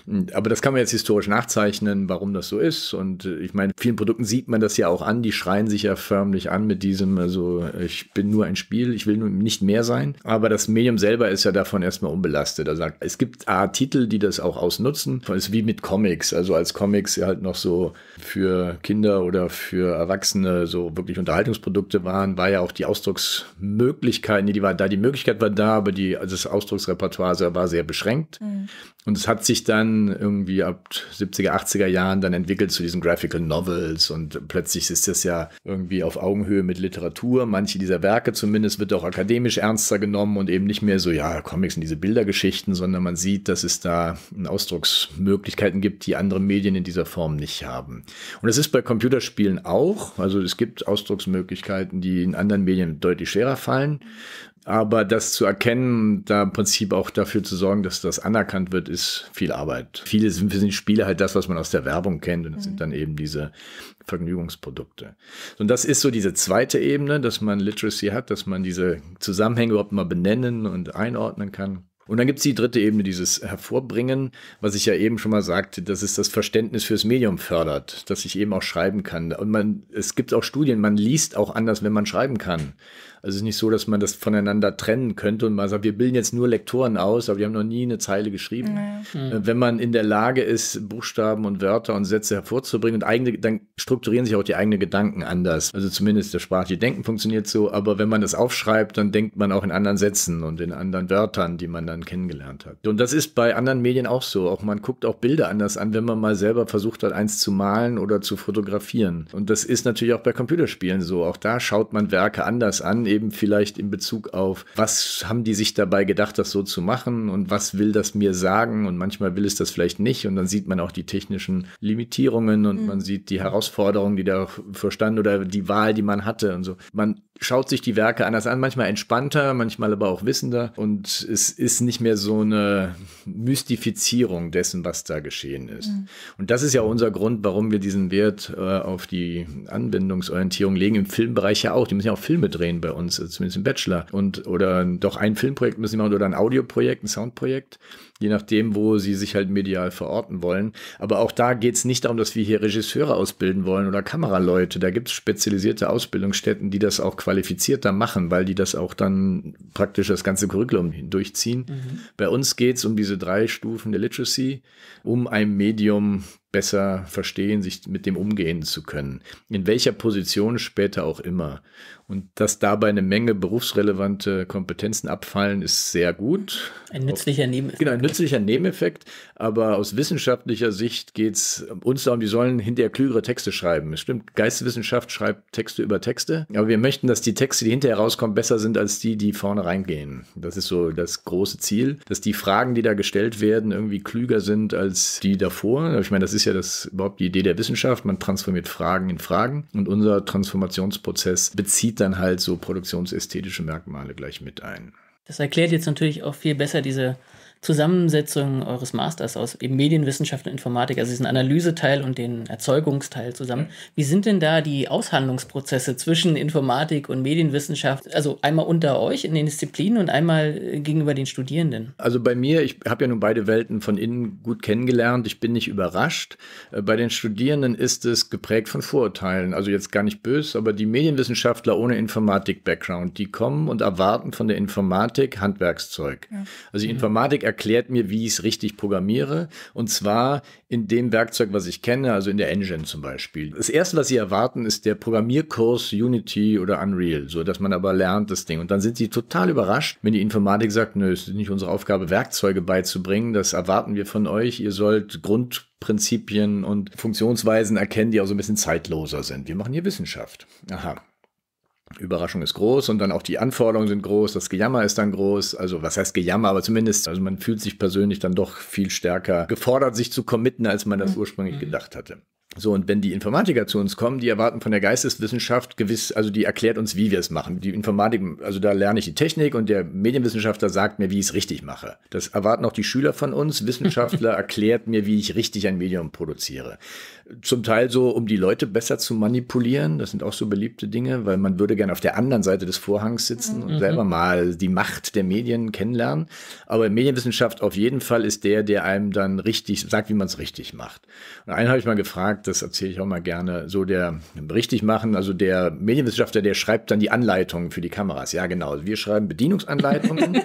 Mhm. Aber das kann man jetzt historisch nachzeichnen, warum das so ist. Und äh, ich meine, vielen Produkten sieht man das ja auch an, die schreien sich ja förmlich an mit diesem, also ich bin nur ein Spiel, ich will nicht mehr sein. Aber das Medium selber ist ja davon erstmal unbelastet. Also es gibt A, Titel, die das auch ausnutzen. Es ist wie mit Comics, also als Comics halt noch so für Kinder oder für Erwachsene so wirklich Unterhaltungsprodukte waren, war ja auch die Ausdrucksmöglichkeiten, die die oder da die Möglichkeit war da, aber die, also das Ausdrucksrepertoire war sehr beschränkt. Mhm. Und es hat sich dann irgendwie ab 70er, 80er Jahren dann entwickelt zu diesen Graphical Novels und plötzlich ist das ja irgendwie auf Augenhöhe mit Literatur. Manche dieser Werke zumindest wird auch akademisch ernster genommen und eben nicht mehr so, ja, Comics sind diese Bildergeschichten, sondern man sieht, dass es da Ausdrucksmöglichkeiten gibt, die andere Medien in dieser Form nicht haben. Und es ist bei Computerspielen auch, also es gibt Ausdrucksmöglichkeiten, die in anderen Medien deutlich schwerer fallen. Aber das zu erkennen, da im Prinzip auch dafür zu sorgen, dass das anerkannt wird, ist viel Arbeit. Viele sind für Spiele halt das, was man aus der Werbung kennt. Und das mhm. sind dann eben diese Vergnügungsprodukte. Und das ist so diese zweite Ebene, dass man Literacy hat, dass man diese Zusammenhänge überhaupt mal benennen und einordnen kann. Und dann gibt es die dritte Ebene, dieses Hervorbringen, was ich ja eben schon mal sagte, dass es das Verständnis fürs Medium fördert, dass ich eben auch schreiben kann. Und man, es gibt auch Studien, man liest auch anders, wenn man schreiben kann. Also es ist nicht so, dass man das voneinander trennen könnte und mal sagt, wir bilden jetzt nur Lektoren aus, aber wir haben noch nie eine Zeile geschrieben. Naja. Mhm. Äh, wenn man in der Lage ist, Buchstaben und Wörter und Sätze hervorzubringen und eigene, dann strukturieren sich auch die eigenen Gedanken anders. Also zumindest das sprachliche Denken funktioniert so, aber wenn man das aufschreibt, dann denkt man auch in anderen Sätzen und in anderen Wörtern, die man dann kennengelernt hat. Und das ist bei anderen Medien auch so. Auch man guckt auch Bilder anders an, wenn man mal selber versucht hat, eins zu malen oder zu fotografieren. Und das ist natürlich auch bei Computerspielen so. Auch da schaut man Werke anders an, eben vielleicht in Bezug auf, was haben die sich dabei gedacht, das so zu machen und was will das mir sagen und manchmal will es das vielleicht nicht und dann sieht man auch die technischen Limitierungen und mhm. man sieht die Herausforderungen, die da verstanden oder die Wahl, die man hatte und so. Man schaut sich die Werke anders an, manchmal entspannter, manchmal aber auch wissender. Und es ist nicht mehr so eine Mystifizierung dessen, was da geschehen ist. Mhm. Und das ist ja unser Grund, warum wir diesen Wert äh, auf die Anwendungsorientierung legen, im Filmbereich ja auch. Die müssen ja auch Filme drehen bei uns, äh, zumindest im Bachelor. Und oder doch ein Filmprojekt müssen sie machen oder ein Audioprojekt, ein Soundprojekt je nachdem, wo sie sich halt medial verorten wollen. Aber auch da geht es nicht darum, dass wir hier Regisseure ausbilden wollen oder Kameraleute. Da gibt es spezialisierte Ausbildungsstätten, die das auch qualifizierter machen, weil die das auch dann praktisch das ganze Curriculum durchziehen. Mhm. Bei uns geht es um diese drei Stufen der Literacy, um ein Medium besser verstehen, sich mit dem umgehen zu können. In welcher Position später auch immer. Und dass dabei eine Menge berufsrelevante Kompetenzen abfallen, ist sehr gut. Ein nützlicher Nebeneffekt. Genau, ein nützlicher Nebeneffekt. Aber aus wissenschaftlicher Sicht geht es uns darum, die sollen hinterher klügere Texte schreiben. Es stimmt, Geisteswissenschaft schreibt Texte über Texte, aber wir möchten, dass die Texte, die hinterher rauskommen, besser sind als die, die vorne reingehen. Das ist so das große Ziel, dass die Fragen, die da gestellt werden, irgendwie klüger sind als die davor. Ich meine, das ist ja das überhaupt die Idee der Wissenschaft. Man transformiert Fragen in Fragen und unser Transformationsprozess bezieht dann halt so produktionsästhetische Merkmale gleich mit ein. Das erklärt jetzt natürlich auch viel besser diese Zusammensetzung eures Masters aus eben Medienwissenschaft und Informatik, also diesen Analyseteil und den Erzeugungsteil zusammen. Wie sind denn da die Aushandlungsprozesse zwischen Informatik und Medienwissenschaft? Also einmal unter euch in den Disziplinen und einmal äh, gegenüber den Studierenden. Also bei mir, ich habe ja nun beide Welten von innen gut kennengelernt. Ich bin nicht überrascht. Äh, bei den Studierenden ist es geprägt von Vorurteilen. Also jetzt gar nicht böse, aber die Medienwissenschaftler ohne Informatik-Background, die kommen und erwarten von der Informatik Handwerkszeug. Ja. Also die mhm. Informatik erklärt mir, wie ich es richtig programmiere. Und zwar in dem Werkzeug, was ich kenne, also in der Engine zum Beispiel. Das erste, was sie erwarten, ist der Programmierkurs Unity oder Unreal, so dass man aber lernt das Ding. Und dann sind sie total überrascht, wenn die Informatik sagt, nö, es ist nicht unsere Aufgabe, Werkzeuge beizubringen. Das erwarten wir von euch. Ihr sollt Grund Prinzipien und Funktionsweisen erkennen, die auch so ein bisschen zeitloser sind. Wir machen hier Wissenschaft. Aha. Überraschung ist groß und dann auch die Anforderungen sind groß, das Gejammer ist dann groß. Also was heißt Gejammer, aber zumindest, also man fühlt sich persönlich dann doch viel stärker gefordert, sich zu committen, als man das mhm. ursprünglich mhm. gedacht hatte. So, und wenn die Informatiker zu uns kommen, die erwarten von der Geisteswissenschaft gewiss, also die erklärt uns, wie wir es machen. Die Informatik, also da lerne ich die Technik und der Medienwissenschaftler sagt mir, wie ich es richtig mache. Das erwarten auch die Schüler von uns. Wissenschaftler erklärt mir, wie ich richtig ein Medium produziere. Zum Teil so, um die Leute besser zu manipulieren. Das sind auch so beliebte Dinge, weil man würde gerne auf der anderen Seite des Vorhangs sitzen und mhm. selber mal die Macht der Medien kennenlernen. Aber Medienwissenschaft auf jeden Fall ist der, der einem dann richtig sagt, wie man es richtig macht. Und einen habe ich mal gefragt, das erzähle ich auch mal gerne, so der richtig machen, also der Medienwissenschaftler, der schreibt dann die Anleitungen für die Kameras. Ja, genau. Also wir schreiben Bedienungsanleitungen.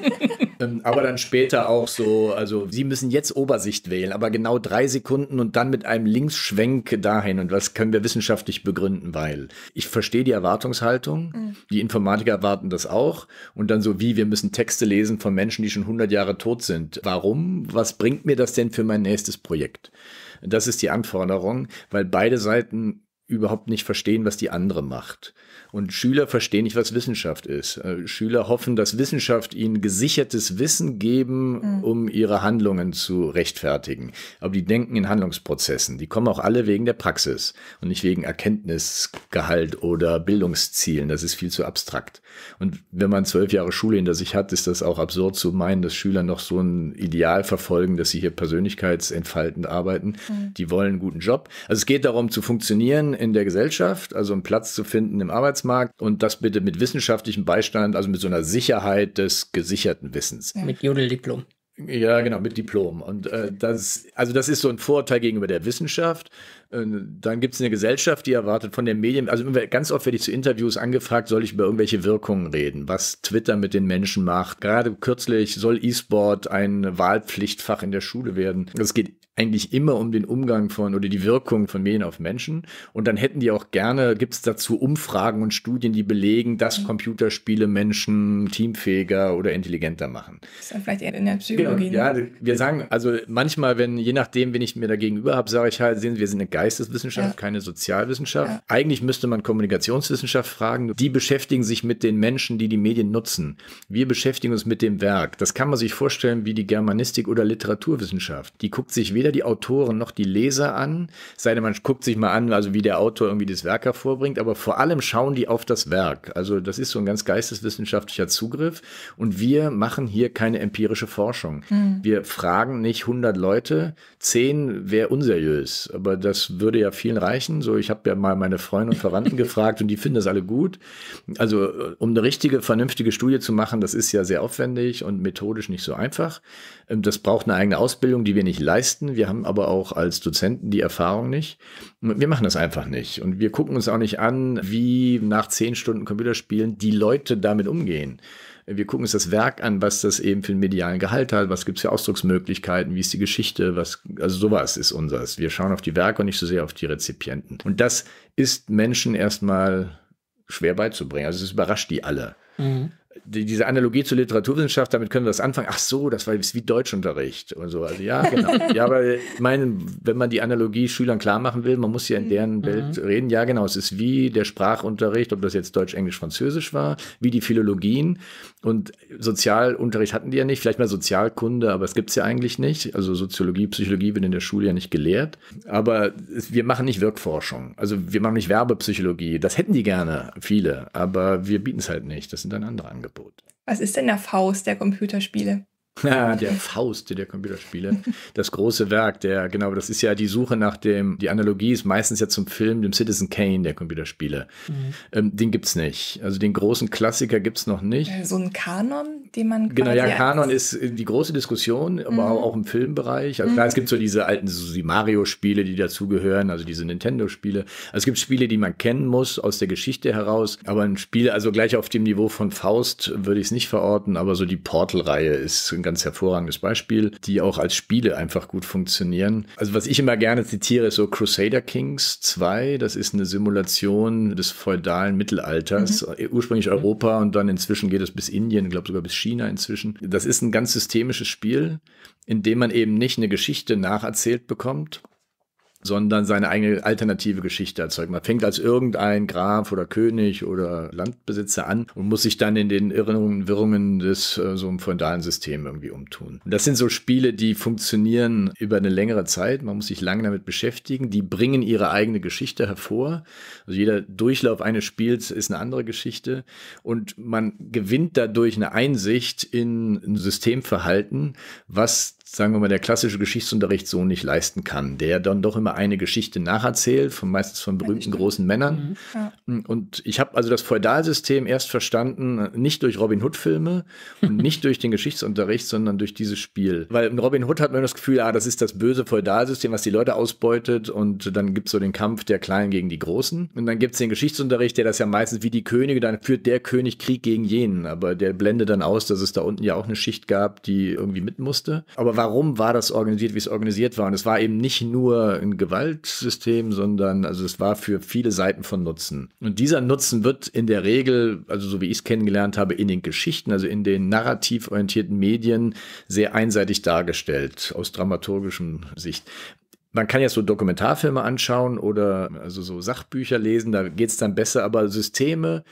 Ähm, aber dann später auch so, also Sie müssen jetzt Obersicht wählen, aber genau drei Sekunden und dann mit einem Linksschwenk dahin. Und was können wir wissenschaftlich begründen? Weil ich verstehe die Erwartungshaltung, mhm. die Informatiker erwarten das auch. Und dann so wie, wir müssen Texte lesen von Menschen, die schon 100 Jahre tot sind. Warum? Was bringt mir das denn für mein nächstes Projekt? Das ist die Anforderung, weil beide Seiten überhaupt nicht verstehen, was die andere macht. Und Schüler verstehen nicht, was Wissenschaft ist. Äh, Schüler hoffen, dass Wissenschaft ihnen gesichertes Wissen geben, mhm. um ihre Handlungen zu rechtfertigen. Aber die denken in Handlungsprozessen. Die kommen auch alle wegen der Praxis und nicht wegen Erkenntnisgehalt oder Bildungszielen. Das ist viel zu abstrakt. Und wenn man zwölf Jahre Schule hinter sich hat, ist das auch absurd zu meinen, dass Schüler noch so ein Ideal verfolgen, dass sie hier persönlichkeitsentfaltend arbeiten. Mhm. Die wollen einen guten Job. Also es geht darum zu funktionieren in der Gesellschaft, also einen Platz zu finden im Arbeitsmarkt und das bitte mit wissenschaftlichem Beistand, also mit so einer Sicherheit des gesicherten Wissens. Ja. Mit Jodeldiplom. Ja, genau, mit Diplom. Und äh, das, also das ist so ein Vorurteil gegenüber der Wissenschaft. Äh, dann gibt es eine Gesellschaft, die erwartet von den Medien, also ganz oft werde ich zu Interviews angefragt, soll ich über irgendwelche Wirkungen reden, was Twitter mit den Menschen macht. Gerade kürzlich soll E-Sport ein Wahlpflichtfach in der Schule werden. Es geht eigentlich immer um den Umgang von oder die Wirkung von Medien auf Menschen. Und dann hätten die auch gerne, gibt es dazu Umfragen und Studien, die belegen, dass mhm. Computerspiele Menschen teamfähiger oder intelligenter machen. Das ist dann vielleicht eher in der Psychologie. Genau, ne? ja, wir sagen, also manchmal, wenn, je nachdem, wen ich mir dagegenüber habe, sage ich halt, sehen Sie, wir sind eine Geisteswissenschaft, ja. keine Sozialwissenschaft. Ja. Eigentlich müsste man Kommunikationswissenschaft fragen. Die beschäftigen sich mit den Menschen, die die Medien nutzen. Wir beschäftigen uns mit dem Werk. Das kann man sich vorstellen wie die Germanistik oder Literaturwissenschaft. Die guckt sich weder weder die Autoren noch die Leser an, sei denn man guckt sich mal an, also wie der Autor irgendwie das Werk hervorbringt, aber vor allem schauen die auf das Werk. Also das ist so ein ganz geisteswissenschaftlicher Zugriff und wir machen hier keine empirische Forschung. Mhm. Wir fragen nicht 100 Leute, 10 wäre unseriös, aber das würde ja vielen reichen. So, ich habe ja mal meine Freunde und Verwandten gefragt und die finden das alle gut. Also um eine richtige, vernünftige Studie zu machen, das ist ja sehr aufwendig und methodisch nicht so einfach. Ähm, das braucht eine eigene Ausbildung, die wir nicht leisten wir haben aber auch als Dozenten die Erfahrung nicht. Wir machen das einfach nicht. Und wir gucken uns auch nicht an, wie nach zehn Stunden Computerspielen die Leute damit umgehen. Wir gucken uns das Werk an, was das eben für einen medialen Gehalt hat, was gibt es für Ausdrucksmöglichkeiten, wie ist die Geschichte, was, also sowas ist unseres. Wir schauen auf die Werke und nicht so sehr auf die Rezipienten. Und das ist Menschen erstmal schwer beizubringen. Also es überrascht die alle. Mhm die, diese Analogie zur Literaturwissenschaft, damit können wir das anfangen. Ach so, das war wie Deutschunterricht und so. Also ja, genau. ja, aber ich meine, wenn man die Analogie Schülern klar machen will, man muss ja in deren mhm. Welt mhm. reden. Ja, genau, es ist wie der Sprachunterricht, ob das jetzt Deutsch, Englisch, Französisch war, wie die Philologien. Und Sozialunterricht hatten die ja nicht, vielleicht mal Sozialkunde, aber es gibt es ja eigentlich nicht. Also Soziologie, Psychologie wird in der Schule ja nicht gelehrt. Aber wir machen nicht Wirkforschung. Also wir machen nicht Werbepsychologie. Das hätten die gerne, viele, aber wir bieten es halt nicht. Das sind dann andere Angebote. Angebot. Was ist denn der Faust der Computerspiele? der Faust der Computerspiele. Das große Werk, der, genau, das ist ja die Suche nach dem, die Analogie ist meistens ja zum Film, dem Citizen Kane der Computerspiele. Mhm. Ähm, den gibt's nicht. Also den großen Klassiker gibt's noch nicht. Äh, so ein Kanon, den man Genau, ja, Kanon ist äh, die große Diskussion, mhm. aber auch im Filmbereich. Also mhm. klar, es gibt so diese alten so die Mario-Spiele, die dazugehören, also diese Nintendo-Spiele. Also es gibt Spiele, die man kennen muss aus der Geschichte heraus, aber ein Spiel, also gleich auf dem Niveau von Faust würde ich es nicht verorten, aber so die Portal-Reihe ist ein ganz hervorragendes Beispiel, die auch als Spiele einfach gut funktionieren. Also was ich immer gerne zitiere, ist so Crusader Kings 2, das ist eine Simulation des feudalen Mittelalters, mhm. Äh, ursprünglich mhm. Europa und dann inzwischen geht es bis Indien, ich glaube sogar bis China inzwischen. Das ist ein ganz systemisches Spiel, in dem man eben nicht eine Geschichte nacherzählt bekommt, sondern seine eigene alternative Geschichte erzeugt. Man fängt als irgendein Graf oder König oder Landbesitzer an und muss sich dann in den Irrungen, Wirrungen des äh, so einem feudalen System irgendwie umtun. Und das sind so Spiele, die funktionieren über eine längere Zeit. Man muss sich lange damit beschäftigen. Die bringen ihre eigene Geschichte hervor. Also jeder Durchlauf eines Spiels ist eine andere Geschichte und man gewinnt dadurch eine Einsicht in ein Systemverhalten, was sagen wir mal, der klassische Geschichtsunterricht so nicht leisten kann, der dann doch immer eine Geschichte nacherzählt, von, meistens von berühmten ja, großen Männern. Mhm. Ja. Mm, und ich habe also das Feudalsystem erst verstanden, nicht durch Robin Hood-Filme und nicht durch den Geschichtsunterricht, sondern durch dieses Spiel. Weil in Robin Hood hat man das Gefühl, ah, das ist das böse Feudalsystem, was die Leute ausbeutet und dann gibt es so den Kampf der Kleinen gegen die Großen. Und dann gibt es den Geschichtsunterricht, der das ja meistens wie die Könige, dann führt der König Krieg gegen jenen, aber der blendet dann aus, dass es da unten ja auch eine Schicht gab, die irgendwie mit musste. Aber warum war das organisiert, wie es organisiert war. Und es war eben nicht nur ein Gewaltsystem, sondern also es war für viele Seiten von Nutzen. Und dieser Nutzen wird in der Regel, also so wie ich es kennengelernt habe, in den Geschichten, also in den narrativ orientierten Medien sehr einseitig dargestellt, aus dramaturgischen Sicht. Man kann jetzt so Dokumentarfilme anschauen oder also so Sachbücher lesen, da geht es dann besser, aber Systeme,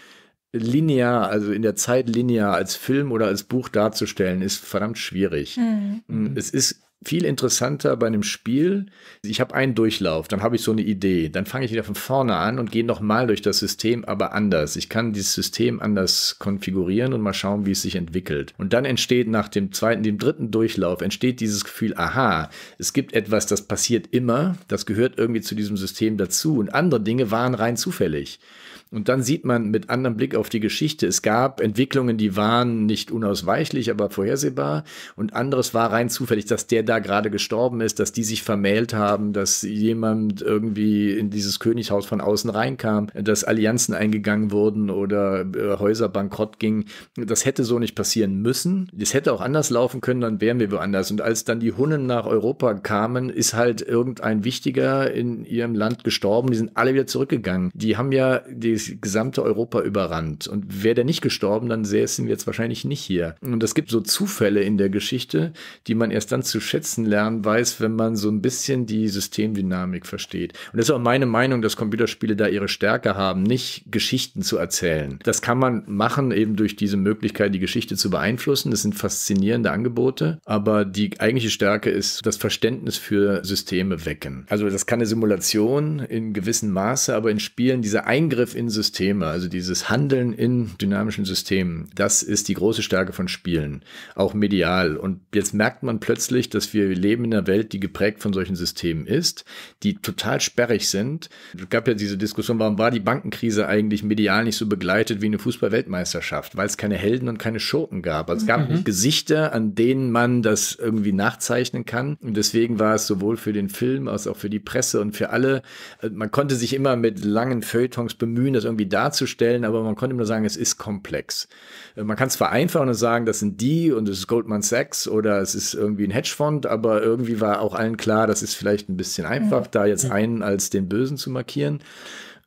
linear, also in der Zeit linear als Film oder als Buch darzustellen, ist verdammt schwierig. Mhm. Es ist viel interessanter bei einem Spiel. Ich habe einen Durchlauf, dann habe ich so eine Idee, dann fange ich wieder von vorne an und gehe nochmal durch das System, aber anders. Ich kann dieses System anders konfigurieren und mal schauen, wie es sich entwickelt. Und dann entsteht nach dem zweiten, dem dritten Durchlauf, entsteht dieses Gefühl, aha, es gibt etwas, das passiert immer, das gehört irgendwie zu diesem System dazu und andere Dinge waren rein zufällig. Und dann sieht man mit anderem Blick auf die Geschichte, es gab Entwicklungen, die waren nicht unausweichlich, aber vorhersehbar. Und anderes war rein zufällig, dass der da gerade gestorben ist, dass die sich vermählt haben, dass jemand irgendwie in dieses Königshaus von außen reinkam, dass Allianzen eingegangen wurden oder äh, Häuser bankrott gingen. Das hätte so nicht passieren müssen. Das hätte auch anders laufen können, dann wären wir woanders. Und als dann die Hunnen nach Europa kamen, ist halt irgendein Wichtiger in ihrem Land gestorben. Die sind alle wieder zurückgegangen. Die haben ja die das gesamte Europa überrannt. Und wäre der nicht gestorben, dann säßen wir jetzt wahrscheinlich nicht hier. Und es gibt so Zufälle in der Geschichte, die man erst dann zu schätzen lernen weiß, wenn man so ein bisschen die Systemdynamik versteht. Und das ist auch meine Meinung, dass Computerspiele da ihre Stärke haben, nicht Geschichten zu erzählen. Das kann man machen, eben durch diese Möglichkeit, die Geschichte zu beeinflussen. Das sind faszinierende Angebote. Aber die eigentliche Stärke ist das Verständnis für Systeme wecken. Also das kann eine Simulation in gewissem Maße, aber in Spielen dieser Eingriff in Systeme, also dieses Handeln in dynamischen Systemen, das ist die große Stärke von Spielen, auch medial. Und jetzt merkt man plötzlich, dass wir leben in einer Welt, die geprägt von solchen Systemen ist, die total sperrig sind. Es gab ja diese Diskussion, warum war die Bankenkrise eigentlich medial nicht so begleitet wie eine Fußballweltmeisterschaft, weil es keine Helden und keine Schurken gab. Also es gab mhm. Gesichter, an denen man das irgendwie nachzeichnen kann. Und deswegen war es sowohl für den Film als auch für die Presse und für alle, äh, man konnte sich immer mit langen Feuilletons bemühen, das irgendwie darzustellen, aber man konnte immer sagen, es ist komplex. Äh, man kann es vereinfachen und sagen, das sind die und es ist Goldman Sachs oder es ist irgendwie ein Hedgefonds, aber irgendwie war auch allen klar, das ist vielleicht ein bisschen mhm. einfach, da jetzt mhm. einen als den Bösen zu markieren.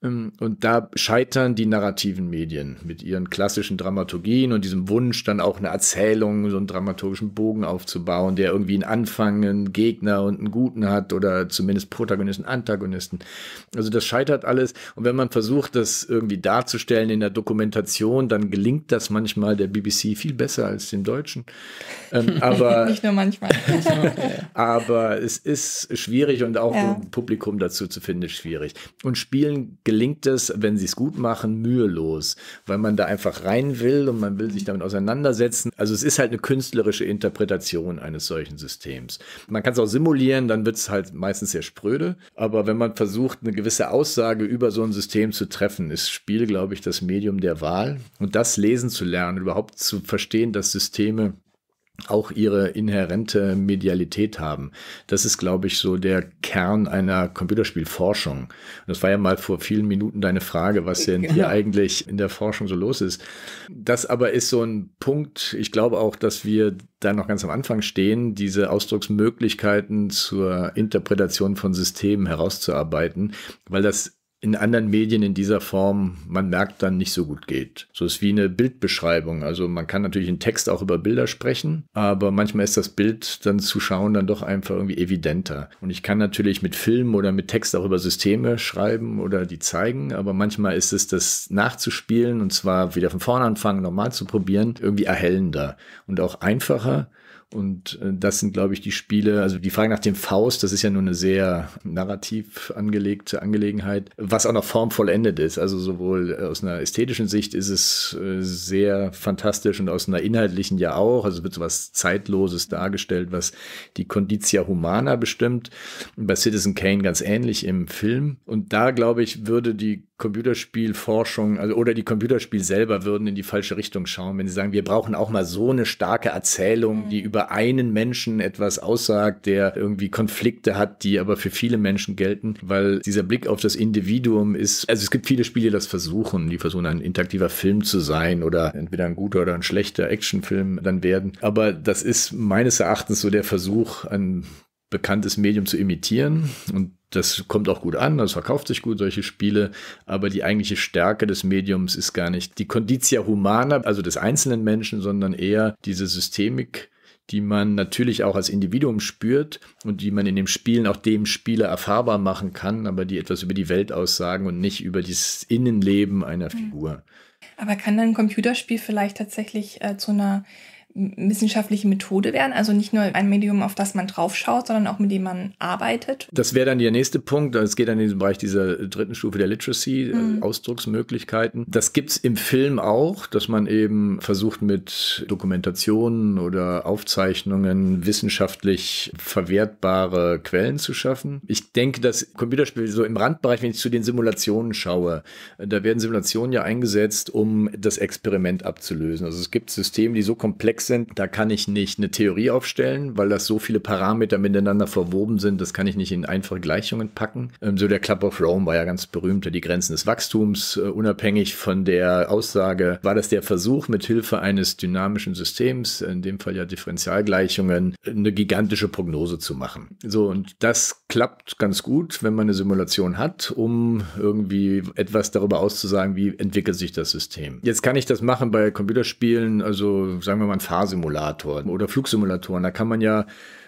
Ähm, und da scheitern die narrativen Medien mit ihren klassischen Dramaturgien und diesem Wunsch, dann auch eine Erzählung, so einen dramaturgischen Bogen aufzubauen, der irgendwie einen Anfang, einen Gegner und einen Guten hat oder zumindest Protagonisten, Antagonisten. Also das scheitert alles. Und wenn man versucht, das irgendwie darzustellen in der Dokumentation, dann gelingt das manchmal der BBC viel besser als dem Deutschen. Ähm, aber nicht nur manchmal. aber es ist schwierig und auch ja. Publikum dazu zu finden, ist schwierig. Und Spielen gelingt es, wenn sie es gut machen, mühelos, weil man da einfach rein will und man will sich damit auseinandersetzen. Also es ist halt eine künstlerische Interpretation eines solchen Systems. Man kann es auch simulieren, dann wird es halt meistens sehr spröde. Aber wenn man versucht, eine gewisse Aussage über so ein System zu treffen, ist Spiel, glaube ich, das Medium der Wahl. Und das lesen zu lernen, überhaupt zu verstehen, dass Systeme auch ihre inhärente Medialität haben. Das ist, glaube ich, so der Kern einer Computerspielforschung. Und das war ja mal vor vielen Minuten deine Frage, was denn hier genau. eigentlich in der Forschung so los ist. Das aber ist so ein Punkt, ich glaube auch, dass wir da noch ganz am Anfang stehen, diese Ausdrucksmöglichkeiten zur Interpretation von Systemen herauszuarbeiten, weil das in anderen Medien in dieser Form, man merkt dann nicht so gut geht. So ist wie eine Bildbeschreibung. Also man kann natürlich in Text auch über Bilder sprechen, aber manchmal ist das Bild dann zu schauen dann doch einfach irgendwie evidenter. Und ich kann natürlich mit Film oder mit Text auch über Systeme schreiben oder die zeigen, aber manchmal ist es das nachzuspielen und zwar wieder von vorne anfangen, normal zu probieren, irgendwie erhellender und auch einfacher und äh, das sind, glaube ich, die Spiele, also die Frage nach dem Faust, das ist ja nur eine sehr narrativ angelegte Angelegenheit, was auch noch formvollendet ist. Also sowohl äh, aus einer ästhetischen Sicht ist es äh, sehr fantastisch und aus einer inhaltlichen ja auch. Also es wird so was Zeitloses dargestellt, was die Conditia Humana bestimmt. Bei Citizen Kane ganz ähnlich im Film. Und da, glaube ich, würde die Computerspielforschung also, oder die Computerspiel selber würden in die falsche Richtung schauen, wenn sie sagen, wir brauchen auch mal so eine starke Erzählung, die mhm. über einen Menschen etwas aussagt, der irgendwie Konflikte hat, die aber für viele Menschen gelten, weil dieser Blick auf das Individuum ist, also es gibt viele Spiele, die das versuchen, die versuchen ein interaktiver Film zu sein oder entweder ein guter oder ein schlechter Actionfilm dann werden, aber das ist meines Erachtens so der Versuch, ein bekanntes Medium zu imitieren und das kommt auch gut an, das verkauft sich gut, solche Spiele, aber die eigentliche Stärke des Mediums ist gar nicht die Conditia Humana, also des einzelnen Menschen, sondern eher diese Systemik, die man natürlich auch als Individuum spürt und die man in dem Spielen auch dem Spieler erfahrbar machen kann, aber die etwas über die Welt aussagen und nicht über das Innenleben einer mhm. Figur. Aber kann ein Computerspiel vielleicht tatsächlich äh, zu einer wissenschaftliche Methode werden, also nicht nur ein Medium, auf das man draufschaut, sondern auch mit dem man arbeitet. Das wäre dann der nächste Punkt. Es geht dann in den Bereich dieser dritten Stufe der Literacy, äh, mhm. Ausdrucksmöglichkeiten. Das gibt es im Film auch, dass man eben versucht mit Dokumentationen oder Aufzeichnungen wissenschaftlich verwertbare Quellen zu schaffen. Ich denke, dass Computerspiele so im Randbereich, wenn ich zu den Simulationen schaue, da werden Simulationen ja eingesetzt, um das Experiment abzulösen. Also es gibt Systeme, die so komplex sind, da kann ich nicht eine Theorie aufstellen, weil das so viele Parameter miteinander verwoben sind, das kann ich nicht in einfache Gleichungen packen. Ähm, so der Club of Rome war ja ganz berühmt, die Grenzen des Wachstums, äh, unabhängig von der Aussage, war das der Versuch, mit Hilfe eines dynamischen Systems, in dem Fall ja Differentialgleichungen, eine gigantische Prognose zu machen. So, und das klappt ganz gut, wenn man eine Simulation hat, um irgendwie etwas darüber auszusagen, wie entwickelt sich das System. Jetzt kann ich das machen bei Computerspielen, also sagen wir mal ein Fahrsimulator oder Flugsimulatoren. Da kann man ja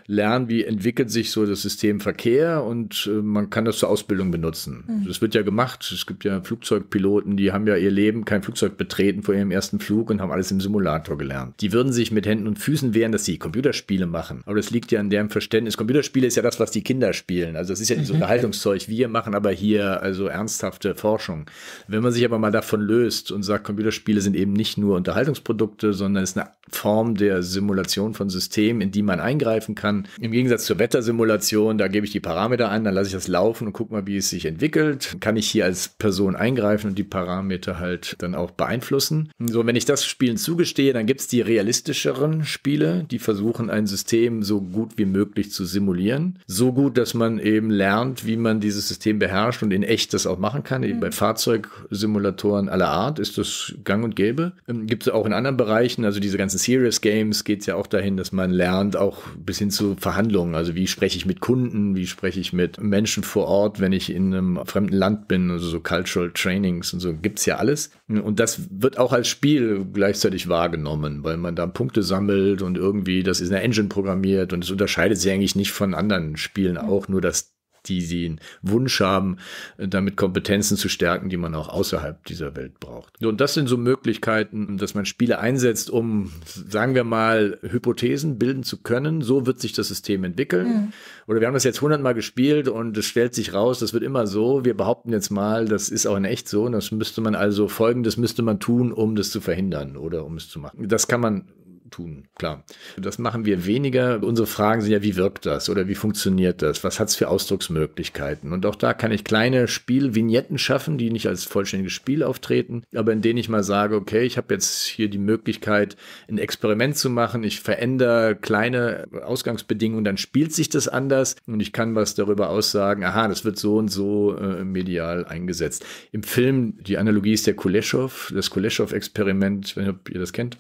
lernen, wie entwickelt sich so das System Verkehr und äh, man kann das zur Ausbildung benutzen. Mhm. Das wird ja gemacht. Es gibt ja Flugzeugpiloten, die haben ja ihr Leben kein Flugzeug betreten vor ihrem ersten Flug und haben alles im Simulator gelernt. Die würden sich mit Händen und Füßen wehren, dass sie Computerspiele machen. Aber das liegt ja an deren Verständnis. Computerspiele ist ja das, was die Kinder spielen. Also es ist ja nicht so mhm. Unterhaltungszeug. Wir machen aber hier also ernsthafte Forschung. Wenn man sich aber mal davon löst und sagt, Computerspiele sind eben nicht nur Unterhaltungsprodukte, sondern es ist eine Form der Simulation von Systemen, in die man eingreifen kann, kann, im Gegensatz zur Wettersimulation, da gebe ich die Parameter ein, dann lasse ich das laufen und gucke mal, wie es sich entwickelt. Kann ich hier als Person eingreifen und die Parameter halt dann auch beeinflussen. So, wenn ich das Spielen zugestehe, dann gibt es die realistischeren Spiele, die versuchen, ein System so gut wie möglich zu simulieren. So gut, dass man eben lernt, wie man dieses System beherrscht und in echt das auch machen kann. Eben mhm. bei Fahrzeugsimulatoren aller Art ist das gang und gäbe. Ähm, gibt es auch in anderen Bereichen, also diese ganzen Serious Games geht es ja auch dahin, dass man lernt, auch bis hin zu Verhandlungen. Also wie spreche ich mit Kunden, wie spreche ich mit Menschen vor Ort, wenn ich in einem fremden Land bin, also so Cultural Trainings und so gibt es ja alles. Und das wird auch als Spiel gleichzeitig wahrgenommen, weil man da Punkte sammelt und irgendwie das ist eine Engine programmiert und es unterscheidet sich eigentlich nicht von anderen Spielen mhm. auch, nur dass die den Wunsch haben, äh, damit Kompetenzen zu stärken, die man auch außerhalb dieser Welt braucht. Und das sind so Möglichkeiten, dass man Spiele einsetzt, um, sagen wir mal, Hypothesen bilden zu können. So wird sich das System entwickeln. Mhm. Oder wir haben das jetzt hundertmal gespielt und es stellt sich raus, das wird immer so. Wir behaupten jetzt mal, das ist auch in echt so. Und das müsste man also folgendes müsste man tun, um das zu verhindern oder um es zu machen. Das kann man tun, klar. Das machen wir weniger. Unsere Fragen sind ja, wie wirkt das oder wie funktioniert das? Was hat es für Ausdrucksmöglichkeiten? Und auch da kann ich kleine Spielvignetten schaffen, die nicht als vollständiges Spiel auftreten, aber in denen ich mal sage, okay, ich habe jetzt hier die Möglichkeit, ein Experiment zu machen. Ich verändere kleine Ausgangsbedingungen, dann spielt sich das anders und ich kann was darüber aussagen. Aha, das wird so und so äh, medial eingesetzt. Im Film, die Analogie ist der Kuleshov, das Kuleshov-Experiment, wenn ihr das kennt.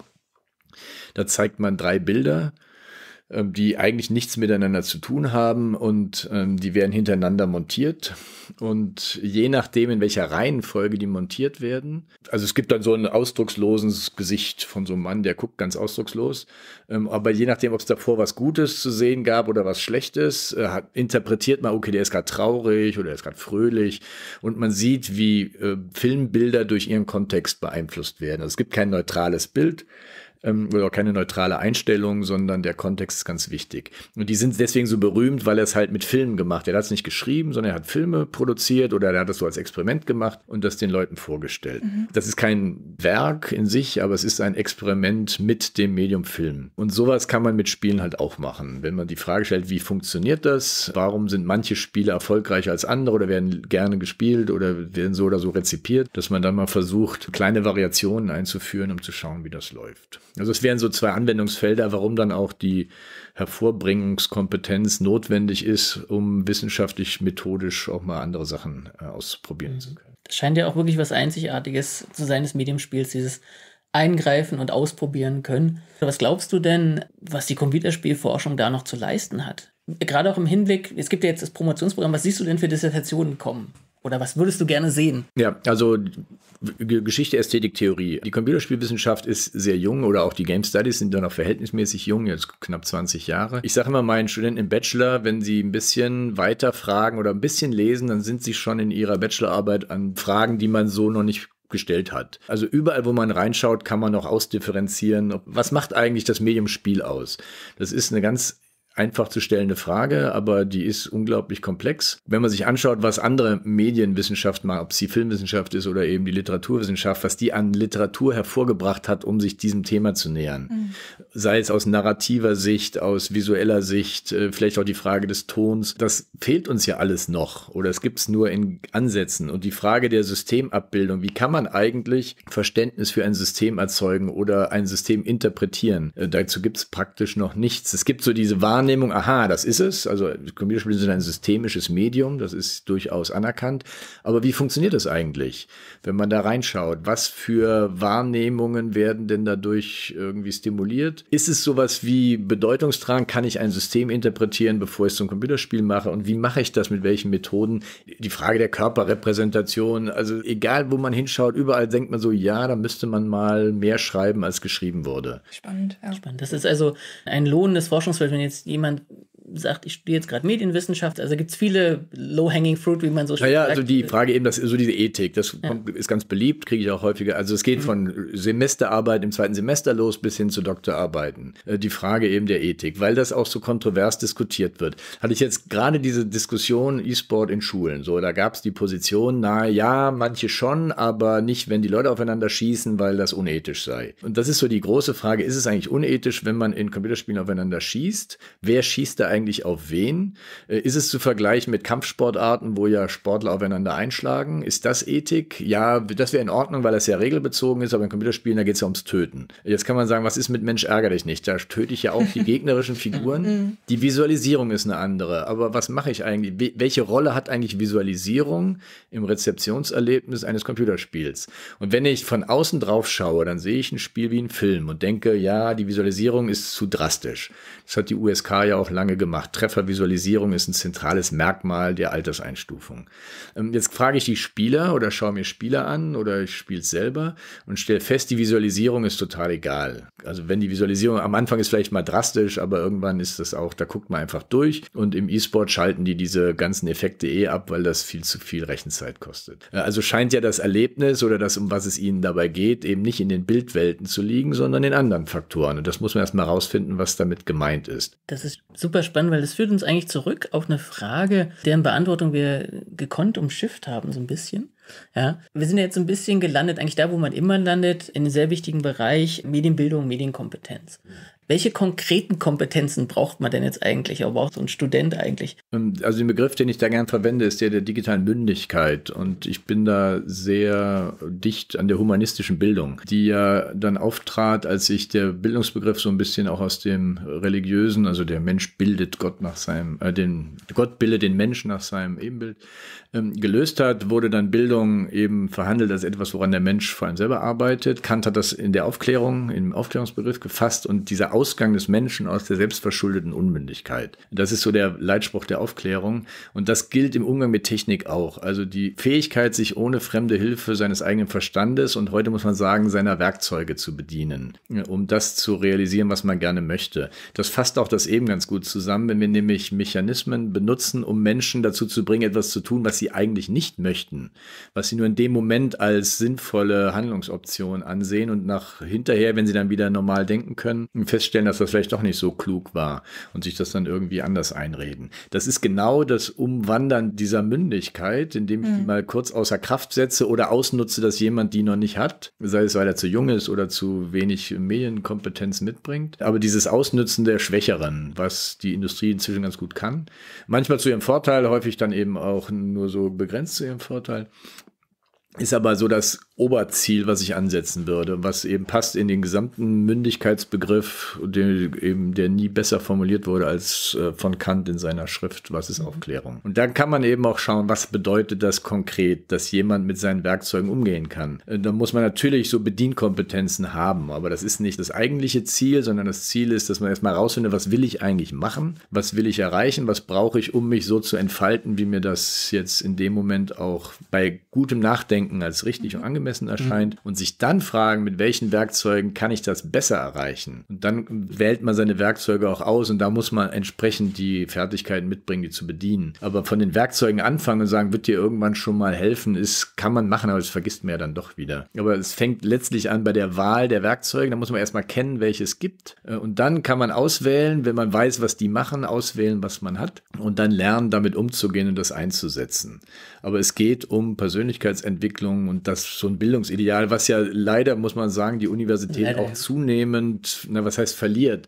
Da zeigt man drei Bilder, ähm, die eigentlich nichts miteinander zu tun haben und ähm, die werden hintereinander montiert. Und je nachdem, in welcher Reihenfolge die montiert werden, also es gibt dann so ein ausdrucksloses Gesicht von so einem Mann, der guckt ganz ausdruckslos. Ähm, aber je nachdem, ob es davor was Gutes zu sehen gab oder was Schlechtes, äh, interpretiert man, okay, der ist gerade traurig oder der ist gerade fröhlich. Und man sieht, wie äh, Filmbilder durch ihren Kontext beeinflusst werden. Also es gibt kein neutrales Bild ähm, oder keine neutrale Einstellung, sondern der Kontext ist ganz wichtig. Und die sind deswegen so berühmt, weil er es halt mit Filmen gemacht hat. Er hat es nicht geschrieben, sondern er hat Filme produziert oder er hat es so als Experiment gemacht und das den Leuten vorgestellt. Mhm. Das ist kein Werk in sich, aber es ist ein Experiment mit dem Medium Film. Und sowas kann man mit Spielen halt auch machen. Wenn man die Frage stellt, wie funktioniert das? Warum sind manche Spiele erfolgreicher als andere oder werden gerne gespielt oder werden so oder so rezipiert, dass man dann mal versucht, kleine Variationen einzuführen, um zu schauen, wie das läuft. Also es wären so zwei Anwendungsfelder, warum dann auch die Hervorbringungskompetenz notwendig ist, um wissenschaftlich, methodisch auch mal andere Sachen äh, ausprobieren zu mhm. können. Das scheint ja auch wirklich was Einzigartiges zu sein des Mediumspiels, dieses Eingreifen und Ausprobieren können. Was glaubst du denn, was die Computerspielforschung da noch zu leisten hat? Gerade auch im Hinblick, es gibt ja jetzt das Promotionsprogramm, was siehst du denn für Dissertationen kommen? Oder was würdest du gerne sehen? Ja, also Geschichte, Ästhetik, Theorie. Die Computerspielwissenschaft ist sehr jung oder auch die Game Studies sind dann noch verhältnismäßig jung, jetzt knapp 20 Jahre. Ich sage immer meinen Studenten im Bachelor, wenn sie ein bisschen weiter fragen oder ein bisschen lesen, dann sind sie schon in ihrer Bachelorarbeit an Fragen, die man so noch nicht gestellt hat. Also überall, wo man reinschaut, kann man noch ausdifferenzieren, was macht eigentlich das Medium Spiel aus. Das ist eine ganz einfach zu stellende Frage, aber die ist unglaublich komplex. Wenn man sich anschaut, was andere Medienwissenschaften mal, ob die Filmwissenschaft ist oder eben die Literaturwissenschaft, was die an Literatur hervorgebracht hat, um sich diesem Thema zu nähern. Mhm. Sei es aus narrativer Sicht, aus visueller Sicht, äh, vielleicht auch die Frage des Tons, das fehlt uns ja alles noch oder es gibt es nur in Ansätzen. Und die Frage der Systemabbildung, wie kann man eigentlich Verständnis für ein System erzeugen oder ein System interpretieren? Äh, dazu gibt es praktisch noch nichts. Es gibt so diese Warnung, Wahrnehmung, aha, das ist es. Also Computerspiele sind ein systemisches Medium, das ist durchaus anerkannt. Aber wie funktioniert das eigentlich, wenn man da reinschaut? Was für Wahrnehmungen werden denn dadurch irgendwie stimuliert? Ist es sowas wie Bedeutungstrang? Kann ich ein System interpretieren, bevor ich es zum Computerspiel mache? Und wie mache ich das? Mit welchen Methoden? Die Frage der Körperrepräsentation. Also egal, wo man hinschaut, überall denkt man so, ja, da müsste man mal mehr schreiben, als geschrieben wurde. Spannend, ja. Spannend. Das ist also ein lohnendes Forschungsfeld, wenn jetzt jemand sagt, ich studiere jetzt gerade Medienwissenschaft. Also gibt es viele Low-Hanging Fruit, wie man so naja, also sagt. Naja, also die Frage eben, dass, so diese Ethik, das ja. kommt, ist ganz beliebt, kriege ich auch häufiger. Also es geht mhm. von Semesterarbeit im zweiten Semester los bis hin zu Doktorarbeiten. Äh, die Frage eben der Ethik, weil das auch so kontrovers diskutiert wird. Hatte ich jetzt gerade diese Diskussion E-Sport in Schulen. So, da gab es die Position, na ja, manche schon, aber nicht, wenn die Leute aufeinander schießen, weil das unethisch sei. Und das ist so die große Frage, ist es eigentlich unethisch, wenn man in Computerspielen aufeinander schießt? Wer schießt da eigentlich eigentlich auf wen? Äh, ist es zu vergleichen mit Kampfsportarten, wo ja Sportler aufeinander einschlagen? Ist das Ethik? Ja, das wäre in Ordnung, weil das ja regelbezogen ist, aber in Computerspielen, da geht es ja ums Töten. Jetzt kann man sagen, was ist mit Mensch ärger dich nicht? Da töte ich ja auch die gegnerischen Figuren. Mm, mm. die Visualisierung ist eine andere. Aber was mache ich eigentlich? Welche Rolle hat eigentlich Visualisierung im Rezeptionserlebnis eines Computerspiels? Und wenn ich von außen drauf schaue, dann sehe ich ein Spiel wie einen Film und denke, ja, die Visualisierung ist zu drastisch. Das hat die USK ja auch lange gemacht. Treffervisualisierung ist ein zentrales Merkmal der Alterseinstufung. Ähm, jetzt frage ich die Spieler oder schaue mir Spieler an oder ich spiele es selber und stelle fest, die Visualisierung ist total egal. Also wenn die Visualisierung am Anfang ist vielleicht mal drastisch, aber irgendwann ist das auch, da guckt man einfach durch und im E-Sport schalten die diese ganzen Effekte eh ab, weil das viel zu viel Rechenzeit kostet. Also scheint ja das Erlebnis oder das, um was es ihnen dabei geht, eben nicht in den Bildwelten zu liegen, sondern in anderen Faktoren. Und das muss man erstmal rausfinden, was damit gemeint gemeint ist. Das ist super spannend, weil das führt uns eigentlich zurück auf eine Frage, deren Beantwortung wir gekonnt umschifft haben, so ein bisschen. Ja? Wir sind jetzt ein bisschen gelandet, eigentlich da, wo man immer landet, in einem sehr wichtigen Bereich Medienbildung, Medienkompetenz. Welche konkreten Kompetenzen braucht man denn jetzt eigentlich, aber auch so ein Student eigentlich? Ähm, also den Begriff, den ich da gern verwende, ist der der digitalen Mündigkeit. Und ich bin da sehr dicht an der humanistischen Bildung, die ja dann auftrat, als sich der Bildungsbegriff so ein bisschen auch aus dem religiösen, also der Mensch bildet Gott nach seinem, äh, den, Gott bildet den Menschen nach seinem Ebenbild, ähm, gelöst hat, wurde dann Bildung Bildung eben verhandelt als etwas, woran der Mensch vor allem selber arbeitet. Kant hat das in der Aufklärung, im Aufklärungsbegriff gefasst und dieser Ausgang des Menschen aus der selbstverschuldeten Unmündigkeit. Das ist so der Leitspruch der Aufklärung und das gilt im Umgang mit Technik auch. Also die Fähigkeit, sich ohne fremde Hilfe seines eigenen Verstandes und heute muss man sagen, seiner Werkzeuge zu bedienen, um das zu realisieren, was man gerne möchte. Das fasst auch das eben ganz gut zusammen, wenn wir nämlich Mechanismen benutzen, um Menschen dazu zu bringen, etwas zu tun, was sie eigentlich nicht möchten was sie nur in dem Moment als sinnvolle Handlungsoption ansehen und nach hinterher, wenn sie dann wieder normal denken können, feststellen, dass das vielleicht doch nicht so klug war und sich das dann irgendwie anders einreden. Das ist genau das Umwandern dieser Mündigkeit, indem ich mhm. mal kurz außer Kraft setze oder ausnutze, dass jemand die noch nicht hat, sei es, weil er zu jung ist oder zu wenig Medienkompetenz mitbringt. Aber dieses Ausnützen der Schwächeren, was die Industrie inzwischen ganz gut kann, manchmal zu ihrem Vorteil, häufig dann eben auch nur so begrenzt zu ihrem Vorteil ist aber so das Oberziel, was ich ansetzen würde, was eben passt in den gesamten Mündigkeitsbegriff, der eben der nie besser formuliert wurde als äh, von Kant in seiner Schrift Was ist mhm. Aufklärung? Und dann kann man eben auch schauen, was bedeutet das konkret, dass jemand mit seinen Werkzeugen umgehen kann. Äh, da muss man natürlich so Bedienkompetenzen haben, aber das ist nicht das eigentliche Ziel, sondern das Ziel ist, dass man erstmal rausfindet, was will ich eigentlich machen? Was will ich erreichen? Was brauche ich, um mich so zu entfalten, wie mir das jetzt in dem Moment auch bei gutem Nachdenken denken, als richtig mhm. und angemessen mhm. erscheint mhm. und sich dann fragen, mit welchen Werkzeugen kann ich das besser erreichen? Und dann wählt man seine Werkzeuge auch aus und da muss man entsprechend die Fertigkeiten mitbringen, die zu bedienen. Aber von den Werkzeugen anfangen und sagen, wird dir irgendwann schon mal helfen, ist, kann man machen, aber es vergisst man ja dann doch wieder. Aber es fängt letztlich an bei der Wahl der Werkzeuge. Da muss man erstmal kennen, welche es gibt. Äh, und dann kann man auswählen, wenn man weiß, was die machen, auswählen, was man hat und dann lernen, damit umzugehen und das einzusetzen. Aber es geht um Persönlichkeitsentwicklung Entwicklung und das so ein Bildungsideal, was ja leider, muss man sagen, die Universität leider. auch zunehmend, na, was heißt verliert.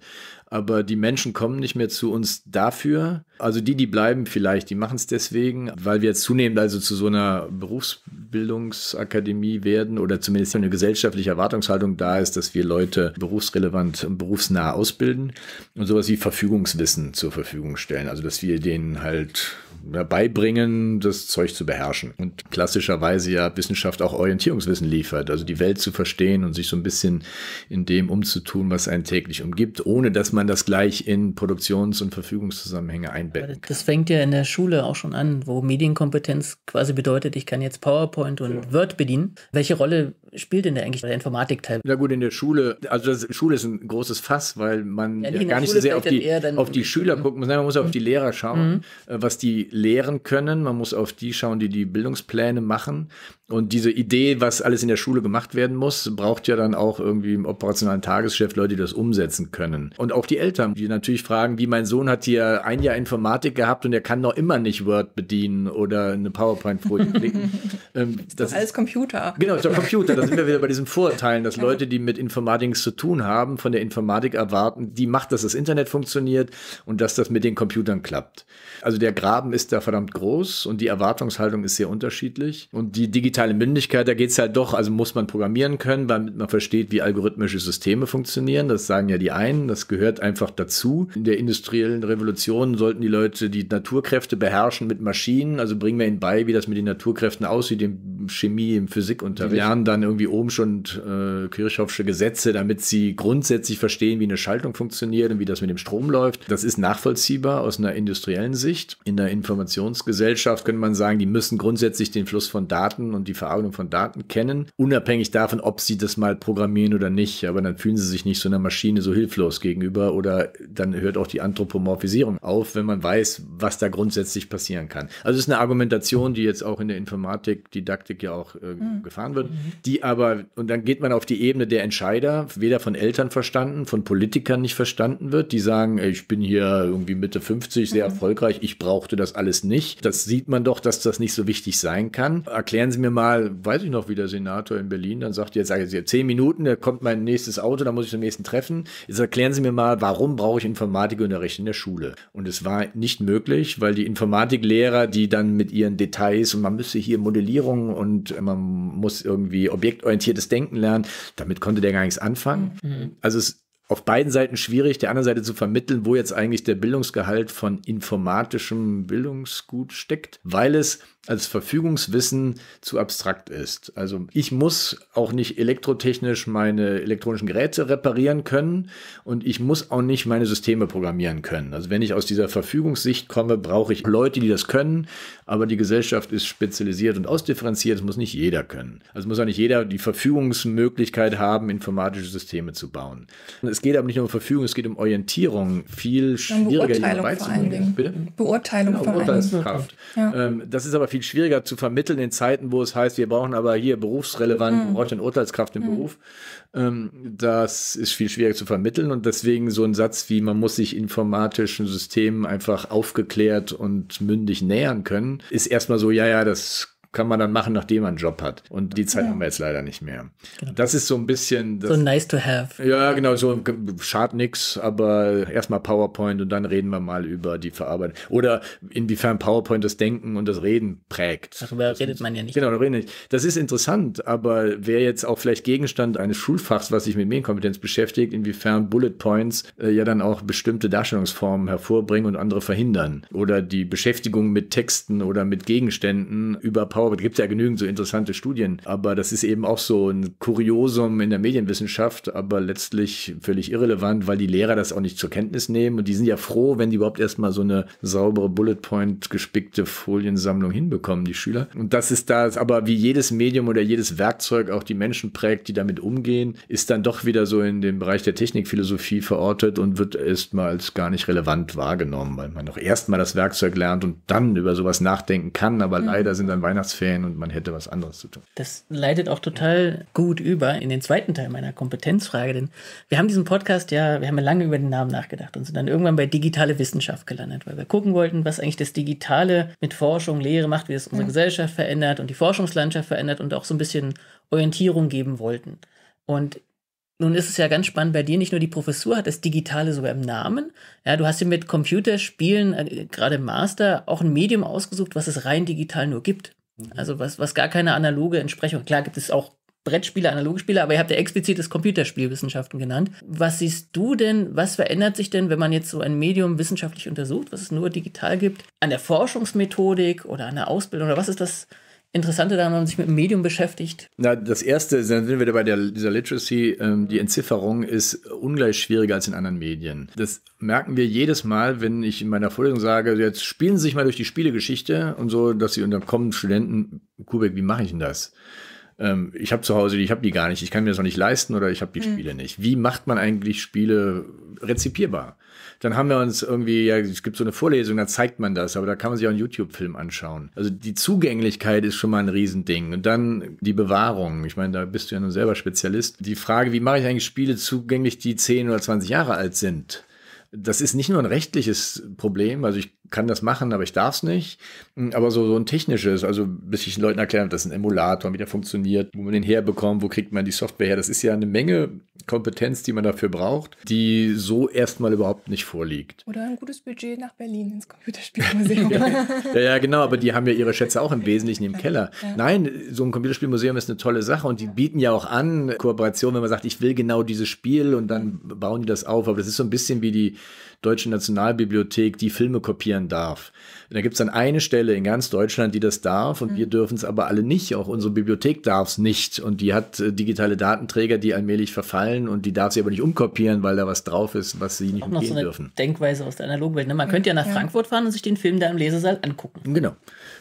Aber die Menschen kommen nicht mehr zu uns dafür. Also die, die bleiben vielleicht, die machen es deswegen, weil wir jetzt zunehmend also zu so einer Berufsbildungsakademie werden oder zumindest eine gesellschaftliche Erwartungshaltung da ist, dass wir Leute berufsrelevant und berufsnah ausbilden und sowas wie Verfügungswissen zur Verfügung stellen. Also dass wir denen halt Ne, beibringen, das Zeug zu beherrschen. Und klassischerweise ja Wissenschaft auch Orientierungswissen liefert, also die Welt zu verstehen und sich so ein bisschen in dem umzutun, was einen täglich umgibt, ohne dass man das gleich in Produktions- und Verfügungszusammenhänge einbettet. Das fängt ja in der Schule auch schon an, wo Medienkompetenz quasi bedeutet, ich kann jetzt PowerPoint und ja. Word bedienen. Welche Rolle spielt denn da eigentlich der Informatikteil? Na gut, in der Schule, also das, Schule ist ein großes Fass, weil man ja, ja gar nicht Schule so sehr auf die, auf die Schüler mhm. gucken muss, Nein, man muss auf die Lehrer schauen, mhm. Äh, was die lehren können, man muss auf die schauen, die die Bildungspläne machen, und diese Idee, was alles in der Schule gemacht werden muss, braucht ja dann auch irgendwie im operationalen Tagesgeschäft Leute, die das umsetzen können. Und auch die Eltern, die natürlich fragen, wie mein Sohn hat hier ein Jahr Informatik gehabt und er kann noch immer nicht Word bedienen oder eine PowerPoint-Folie klicken. ähm, das, das ist alles Computer. Genau, das ist doch Computer. Da sind wir wieder bei diesen Vorurteilen, dass Leute, die mit Informatik zu tun haben, von der Informatik erwarten, die macht, dass das Internet funktioniert und dass das mit den Computern klappt. Also der Graben ist da verdammt groß und die Erwartungshaltung ist sehr unterschiedlich und die Digitalisierung digitale Mündigkeit, da geht es halt doch, also muss man programmieren können, damit man versteht, wie algorithmische Systeme funktionieren. Das sagen ja die einen, das gehört einfach dazu. In der industriellen Revolution sollten die Leute die Naturkräfte beherrschen mit Maschinen, also bringen wir ihnen bei, wie das mit den Naturkräften aussieht, im Chemie, im Physikunterricht. Die lernen dann irgendwie Ohmsche und äh, Kirchhoffsche Gesetze, damit sie grundsätzlich verstehen, wie eine Schaltung funktioniert und wie das mit dem Strom läuft. Das ist nachvollziehbar aus einer industriellen Sicht. In der Informationsgesellschaft könnte man sagen, die müssen grundsätzlich den Fluss von Daten und die Verarbeitung von Daten kennen, unabhängig davon, ob sie das mal programmieren oder nicht. Aber dann fühlen sie sich nicht so einer Maschine so hilflos gegenüber oder dann hört auch die Anthropomorphisierung auf, wenn man weiß, was da grundsätzlich passieren kann. Also es ist eine Argumentation, die jetzt auch in der Informatik, Didaktik ja auch äh, mhm. gefahren wird, mhm. die aber, und dann geht man auf die Ebene der Entscheider, weder von Eltern verstanden, von Politikern nicht verstanden wird, die sagen, ich bin hier irgendwie Mitte 50, sehr mhm. erfolgreich, ich brauchte das alles nicht. Das sieht man doch, dass das nicht so wichtig sein kann. Erklären Sie mir mal, mal, weiß ich noch, wie der Senator in Berlin dann sagt, jetzt sage ich jetzt zehn Minuten, da kommt mein nächstes Auto, da muss ich zum nächsten Treffen. Jetzt erklären Sie mir mal, warum brauche ich Informatikunterricht in der Schule? Und es war nicht möglich, weil die Informatiklehrer, die dann mit ihren Details und man müsste hier Modellierung und man muss irgendwie objektorientiertes Denken lernen, damit konnte der gar nichts anfangen. Mhm. Also es auf beiden Seiten schwierig, der anderen Seite zu vermitteln, wo jetzt eigentlich der Bildungsgehalt von informatischem Bildungsgut steckt, weil es als Verfügungswissen zu abstrakt ist. Also ich muss auch nicht elektrotechnisch meine elektronischen Geräte reparieren können und ich muss auch nicht meine Systeme programmieren können. Also wenn ich aus dieser Verfügungssicht komme, brauche ich Leute, die das können, aber die Gesellschaft ist spezialisiert und ausdifferenziert, es muss nicht jeder können. Also muss auch nicht jeder die Verfügungsmöglichkeit haben, informatische Systeme zu bauen. Es geht aber nicht nur um Verfügung, es geht um Orientierung, viel schwieriger Beurteilung vor allen Dingen. Bitte? Beurteilung genau, vor allen Dingen. Ja. Ähm, das ist aber viel viel schwieriger zu vermitteln in Zeiten, wo es heißt, wir brauchen aber hier berufsrelevant, mhm. braucht eine Urteilskraft im mhm. Beruf. Ähm, das ist viel schwieriger zu vermitteln und deswegen so ein Satz wie, man muss sich informatischen Systemen einfach aufgeklärt und mündig nähern können, ist erstmal so, ja, ja, das kann man dann machen, nachdem man einen Job hat. Und die Zeit ja. haben wir jetzt leider nicht mehr. Genau. Das ist so ein bisschen. so nice to have. Ja, genau, so schadet nix, aber erstmal PowerPoint und dann reden wir mal über die Verarbeitung. Oder inwiefern PowerPoint das Denken und das Reden prägt. Darüber das redet man ja nicht. Genau, darüber redet nicht. Das ist interessant, aber wer jetzt auch vielleicht Gegenstand eines Schulfachs, was sich mit Medienkompetenz beschäftigt, inwiefern Bullet Points äh, ja dann auch bestimmte Darstellungsformen hervorbringen und andere verhindern. Oder die Beschäftigung mit Texten oder mit Gegenständen über PowerPoint Power, gibt es ja genügend so interessante Studien, aber das ist eben auch so ein Kuriosum in der Medienwissenschaft, aber letztlich völlig irrelevant, weil die Lehrer das auch nicht zur Kenntnis nehmen und die sind ja froh, wenn die überhaupt erstmal so eine saubere Bullet Point gespickte Foliensammlung hinbekommen, die Schüler. Und das ist das, aber wie jedes Medium oder jedes Werkzeug auch die Menschen prägt, die damit umgehen, ist dann doch wieder so in dem Bereich der Technikphilosophie verortet und wird erstmal als gar nicht relevant wahrgenommen, weil man doch erstmal das Werkzeug lernt und dann über sowas nachdenken kann, aber mhm. leider sind dann Weihnachts Weihnachtsferien und man hätte was anderes zu tun. Das leitet auch total gut über in den zweiten Teil meiner Kompetenzfrage, denn wir haben diesen Podcast ja, wir haben ja lange über den Namen nachgedacht und sind dann irgendwann bei digitale Wissenschaft gelandet, weil wir gucken wollten, was eigentlich das Digitale mit Forschung, Lehre macht, wie es unsere ja. Mhm. Gesellschaft verändert und die Forschungslandschaft verändert und auch so ein bisschen Orientierung geben wollten. Und nun ist es ja ganz spannend bei dir, nicht nur die Professur hat das Digitale sogar im Namen. Ja, du hast dir mit Computerspielen, äh, gerade Master, auch ein Medium ausgesucht, was es rein digital nur gibt. Mhm. Also was, was gar keine analoge Entsprechung. Klar gibt es auch Brettspiele, analoge Spiele, aber ihr habt ja explizit das Computerspielwissenschaften genannt. Was siehst du denn, was verändert sich denn, wenn man jetzt so ein Medium wissenschaftlich untersucht, was es nur digital gibt, an der Forschungsmethodik oder an der Ausbildung oder was ist das? Interessante daran, wenn man sich mit dem Medium beschäftigt? Na, das erste, dann sind wir bei der, dieser Literacy, ähm, die Entzifferung ist ungleich schwieriger als in anderen Medien. Das merken wir jedes Mal, wenn ich in meiner Vorlesung sage, jetzt spielen Sie sich mal durch die Spielegeschichte und so, dass sie, unter dann kommen Studenten, Kubek, wie mache ich denn das? Ähm, ich habe zu Hause die, ich habe die gar nicht, ich kann mir das noch nicht leisten oder ich habe die hm. Spiele nicht. Wie macht man eigentlich Spiele rezipierbar? dann haben wir uns irgendwie, ja, es gibt so eine Vorlesung, da zeigt man das, aber da kann man sich auch einen YouTube-Film anschauen. Also die Zugänglichkeit ist schon mal ein Riesending. Und dann die Bewahrung. Ich meine, da bist du ja nun selber Spezialist. Die Frage, wie mache ich eigentlich Spiele zugänglich, die 10 oder 20 Jahre alt sind? Das ist nicht nur ein rechtliches Problem. Also ich kann das machen, aber ich darf es nicht. Hm, aber so, so ein technisches, also bis ich den Leuten erkläre, das ist ein Emulator, wie der funktioniert, wo man den herbekommt, wo kriegt man die Software her, das ist ja eine Menge Kompetenz, die man dafür braucht, die so erstmal überhaupt nicht vorliegt. Oder ein gutes Budget nach Berlin ins Computerspielmuseum. ja, ja, genau, aber die haben ja ihre Schätze auch im Wesentlichen im Keller. Ja. Nein, so ein Computerspielmuseum ist eine tolle Sache und die bieten ja auch an Kooperation, wenn man sagt, ich will genau dieses Spiel und dann bauen die das auf. Aber das ist so ein bisschen wie die Deutsche Nationalbibliothek die Filme kopieren darf. Und da gibt es dann eine Stelle in ganz Deutschland, die das darf und mhm. wir dürfen es aber alle nicht. Auch unsere Bibliothek darf es nicht und die hat äh, digitale Datenträger, die allmählich verfallen und die darf sie aber nicht umkopieren, weil da was drauf ist, was sie nicht Auch noch so eine dürfen. Denkweise aus der Analogwelt. Ne? Man mhm. könnte ja nach ja. Frankfurt fahren und sich den Film da im Lesesaal angucken. Genau.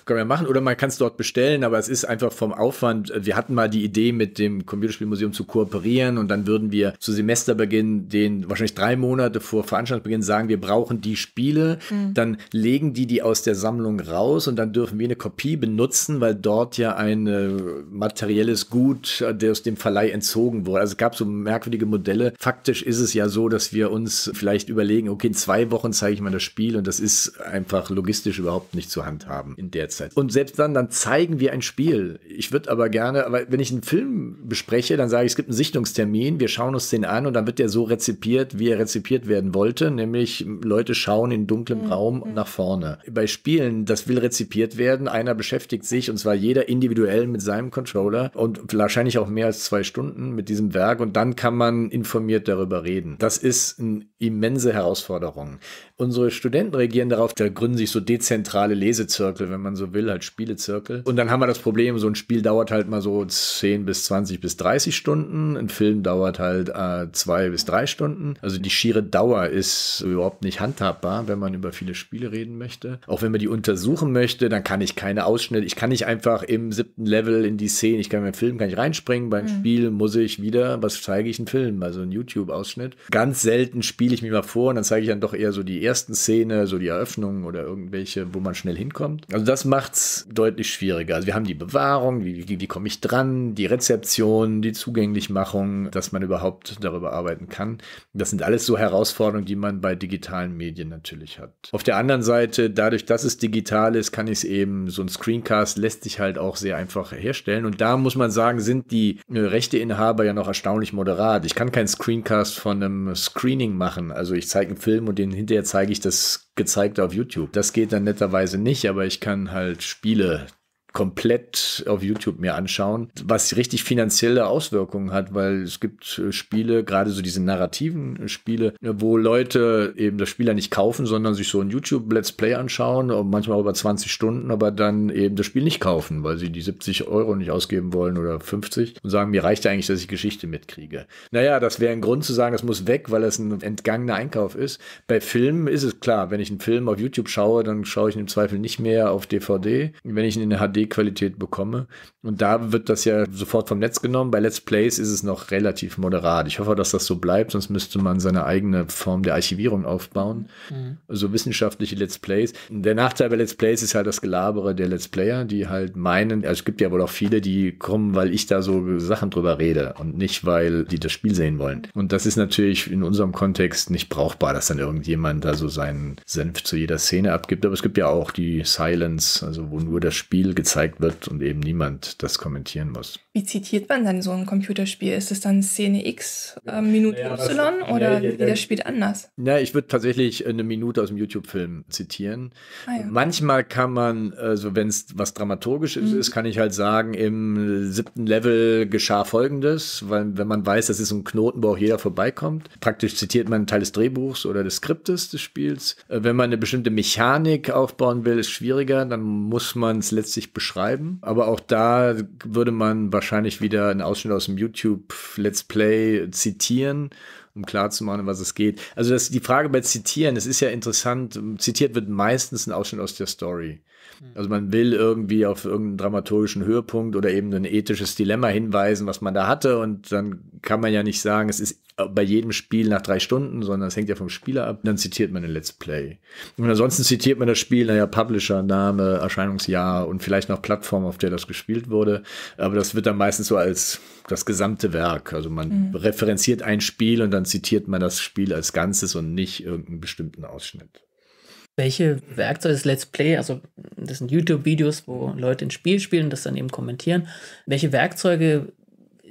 Können wir machen oder man kann es dort bestellen, aber es ist einfach vom Aufwand. Wir hatten mal die Idee, mit dem Computerspielmuseum zu kooperieren und dann würden wir zu Semesterbeginn den wahrscheinlich drei Monate vor Veranstaltungsbeginn sagen, wir brauchen die Spiele, mhm. dann legen die die aus der Sammlung raus und dann dürfen wir eine Kopie benutzen, weil dort ja ein äh, materielles Gut, äh, das dem Verleih entzogen wurde. Also es gab so merkwürdige Modelle. Faktisch ist es ja so, dass wir uns vielleicht überlegen, okay, in zwei Wochen zeige ich mal das Spiel und das ist einfach logistisch überhaupt nicht zu handhaben in der Zeit. Und selbst dann, dann zeigen wir ein Spiel. Ich würde aber gerne, aber wenn ich einen Film bespreche, dann sage ich, es gibt einen Sichtungstermin, wir schauen uns den an und dann wird der so rezipiert, wie er rezipiert werden wollte, nämlich nämlich Leute schauen in dunklem mhm. Raum mhm. nach vorne. Bei Spielen, das will rezipiert werden, einer beschäftigt sich und zwar jeder individuell mit seinem Controller und wahrscheinlich auch mehr als zwei Stunden mit diesem Werk und dann kann man informiert darüber reden. Das ist eine immense Herausforderung. Unsere Studenten reagieren darauf, da gründen sich so dezentrale Lesezirkel, wenn man so will, halt Spielezirkel. Und dann haben wir das Problem, so ein Spiel dauert halt mal so 10 bis 20 bis 30 Stunden, ein Film dauert halt äh, zwei bis drei Stunden. Also die schiere Dauer ist überhaupt nicht handhabbar, wenn man über viele Spiele reden möchte. Auch wenn man die untersuchen möchte, dann kann ich keine Ausschnitte, ich kann nicht einfach im siebten Level in die Szene, ich kann beim Film kann ich reinspringen, beim mhm. Spiel muss ich wieder, was zeige ich einen Film, also einen YouTube-Ausschnitt. Ganz selten spiele ich mir mal vor und dann zeige ich dann doch eher so die ersten Szene, so die Eröffnung oder irgendwelche, wo man schnell hinkommt. Also das macht es deutlich schwieriger. Also wir haben die Bewahrung, wie, wie, wie komme ich dran, die Rezeption, die Zugänglichmachung, dass man überhaupt darüber arbeiten kann. Das sind alles so Herausforderungen, die man bei digitalen Medien natürlich hat. Auf der anderen Seite, dadurch, dass es digital ist, kann ich es eben, so ein Screencast lässt sich halt auch sehr einfach herstellen. Und da muss man sagen, sind die äh, Rechteinhaber ja noch erstaunlich moderat. Ich kann keinen Screencast von einem Screening machen. Also ich zeige einen Film und den hinterher zeige zeige ich das gezeigt auf YouTube. Das geht dann netterweise nicht, aber ich kann halt Spiele komplett auf YouTube mir anschauen, was richtig finanzielle Auswirkungen hat, weil es gibt äh, Spiele, gerade so diese narrativen äh, Spiele, äh, wo Leute eben das Spiel ja nicht kaufen, sondern sich so ein YouTube-Let's Play anschauen, manchmal über 20 Stunden, aber dann eben das Spiel nicht kaufen, weil sie die 70 Euro nicht ausgeben wollen oder 50 und sagen, mir reicht ja eigentlich, dass ich Geschichte mitkriege. Naja, das wäre ein Grund zu sagen, das muss weg, weil das ein entgangener Einkauf ist. Bei Filmen ist es klar, wenn ich einen Film auf YouTube schaue, dann schaue ich ihn im Zweifel nicht mehr auf DVD. Wenn ich ihn in HD HD-Qualität bekomme. Und da wird das ja sofort vom Netz genommen. Bei Let's Plays ist es noch relativ moderat. Ich hoffe, dass das so bleibt, sonst müsste man seine eigene Form der Archivierung aufbauen. Mhm. also wissenschaftliche Let's Plays. Der Nachteil bei Let's Plays ist halt das Gelabere der Let's Player, die halt meinen, also es gibt ja wohl auch viele, die kommen, weil ich da so Sachen drüber rede und nicht, weil die das Spiel sehen wollen. Und das ist natürlich in unserem Kontext nicht brauchbar, dass dann irgendjemand da so seinen Senf zu jeder Szene abgibt. Aber es gibt ja auch die Silence, also wo nur das Spiel gezeigt gezeigt wird und eben niemand das kommentieren muss. Wie zitiert man dann so ein Computerspiel? Ist es dann Szene X, äh, Minute ja, Y das, oder ja, ja, jeder spielt anders? Ja, ich würde tatsächlich eine Minute aus dem YouTube-Film zitieren. Ah, Manchmal kann man, also wenn es was Dramaturgisches mhm. ist, kann ich halt sagen, im siebten Level geschah Folgendes, weil wenn man weiß, das ist ein Knoten, wo auch jeder vorbeikommt. Praktisch zitiert man einen Teil des Drehbuchs oder des Skriptes des Spiels. Äh, wenn man eine bestimmte Mechanik aufbauen will, ist schwieriger, dann muss man es letztlich beschreiben. Aber auch da würde man wahrscheinlich wahrscheinlich wieder einen Ausschnitt aus dem YouTube Let's Play zitieren, um klarzumachen, um was es geht. Also das, die Frage bei Zitieren, es ist ja interessant, zitiert wird meistens ein Ausschnitt aus der Story. Mhm. Also man will irgendwie auf irgendeinen dramaturgischen Höhepunkt oder eben ein ethisches Dilemma hinweisen, was man da hatte. Und dann kann man ja nicht sagen, es ist bei jedem Spiel nach drei Stunden, sondern es hängt ja vom Spieler ab. Und dann zitiert man den Let's Play. Und ansonsten zitiert man das Spiel, naja, Publisher, Name, Erscheinungsjahr und vielleicht noch Plattform, auf der das gespielt wurde. Aber das wird dann meistens so als das gesamte Werk. Also man mhm. referenziert ein Spiel und dann zitiert man das Spiel als Ganzes und nicht irgendeinen bestimmten Ausschnitt welche Werkzeuge das Let's Play, also das sind YouTube-Videos, wo Leute ein Spiel spielen, und das dann eben kommentieren, welche Werkzeuge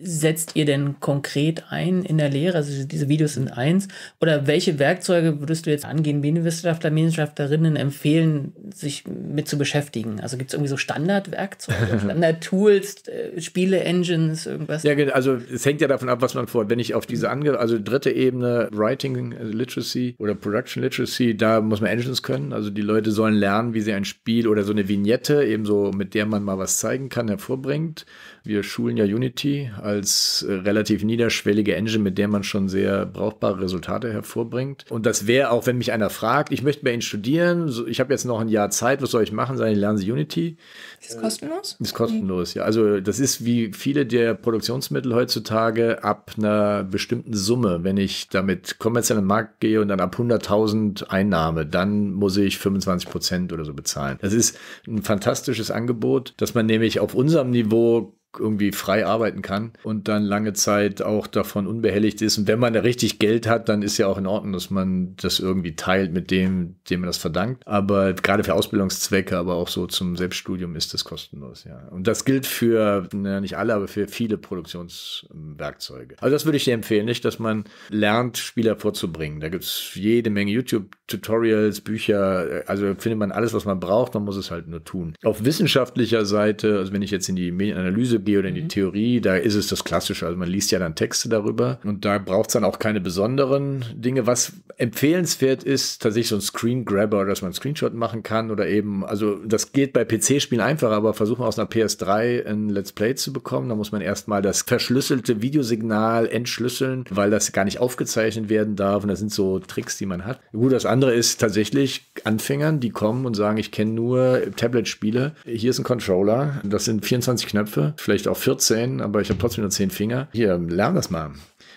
setzt ihr denn konkret ein in der Lehre? Also diese Videos sind eins. Oder welche Werkzeuge würdest du jetzt angehen, wie Medienwissenschaftler, Medienwissenschaftlerinnen empfehlen, sich mit zu beschäftigen? Also gibt es irgendwie so Standardwerkzeuge, Standard-Tools, äh, Spiele-Engines, irgendwas? Ja, also es hängt ja davon ab, was man vor. Wenn ich auf diese Ange also dritte Ebene, Writing äh, Literacy oder Production Literacy, da muss man Engines können. Also die Leute sollen lernen, wie sie ein Spiel oder so eine Vignette, eben so, mit der man mal was zeigen kann, hervorbringt. Wir schulen ja Unity als als äh, relativ niederschwellige Engine, mit der man schon sehr brauchbare Resultate hervorbringt. Und das wäre auch, wenn mich einer fragt, ich möchte bei Ihnen studieren, ich habe jetzt noch ein Jahr Zeit, was soll ich machen? Sagen, lernen Sie Unity. Ist kostenlos? Äh, ist kostenlos, mhm. ja. Also das ist wie viele der Produktionsmittel heutzutage ab einer bestimmten Summe. Wenn ich damit kommerziell im Markt gehe und dann ab 100.000 Einnahme, dann muss ich 25 Prozent oder so bezahlen. Das ist ein fantastisches Angebot, dass man nämlich auf unserem Niveau irgendwie frei arbeiten kann und dann lange Zeit auch davon unbehelligt ist. Und wenn man da richtig Geld hat, dann ist ja auch in Ordnung, dass man das irgendwie teilt mit dem, dem man das verdankt. Aber gerade für Ausbildungszwecke, aber auch so zum Selbststudium ist das kostenlos, ja. Und das gilt für, na, nicht alle, aber für viele Produktionswerkzeuge. Also das würde ich dir empfehlen, nicht, dass man lernt, Spieler vorzubringen. Da gibt es jede Menge YouTube-Tutorials, Bücher, also findet man alles, was man braucht, man muss es halt nur tun. Auf wissenschaftlicher Seite, also wenn ich jetzt in die Medienanalyse Idee oder in die mhm. Theorie. Da ist es das Klassische. Also man liest ja dann Texte darüber und da braucht es dann auch keine besonderen Dinge. Was empfehlenswert ist, tatsächlich so ein Screen Grabber, dass man einen Screenshot machen kann oder eben, also das geht bei PC-Spielen einfacher, aber versuchen aus einer PS3 ein Let's Play zu bekommen. Da muss man erstmal das verschlüsselte Videosignal entschlüsseln, weil das gar nicht aufgezeichnet werden darf. Und das sind so Tricks, die man hat. Gut, das andere ist tatsächlich Anfängern, die kommen und sagen, ich kenne nur Tablet-Spiele. Hier ist ein Controller, das sind 24 Knöpfe, vielleicht vielleicht auch 14, aber ich habe trotzdem nur 10 Finger. Hier, lern das mal.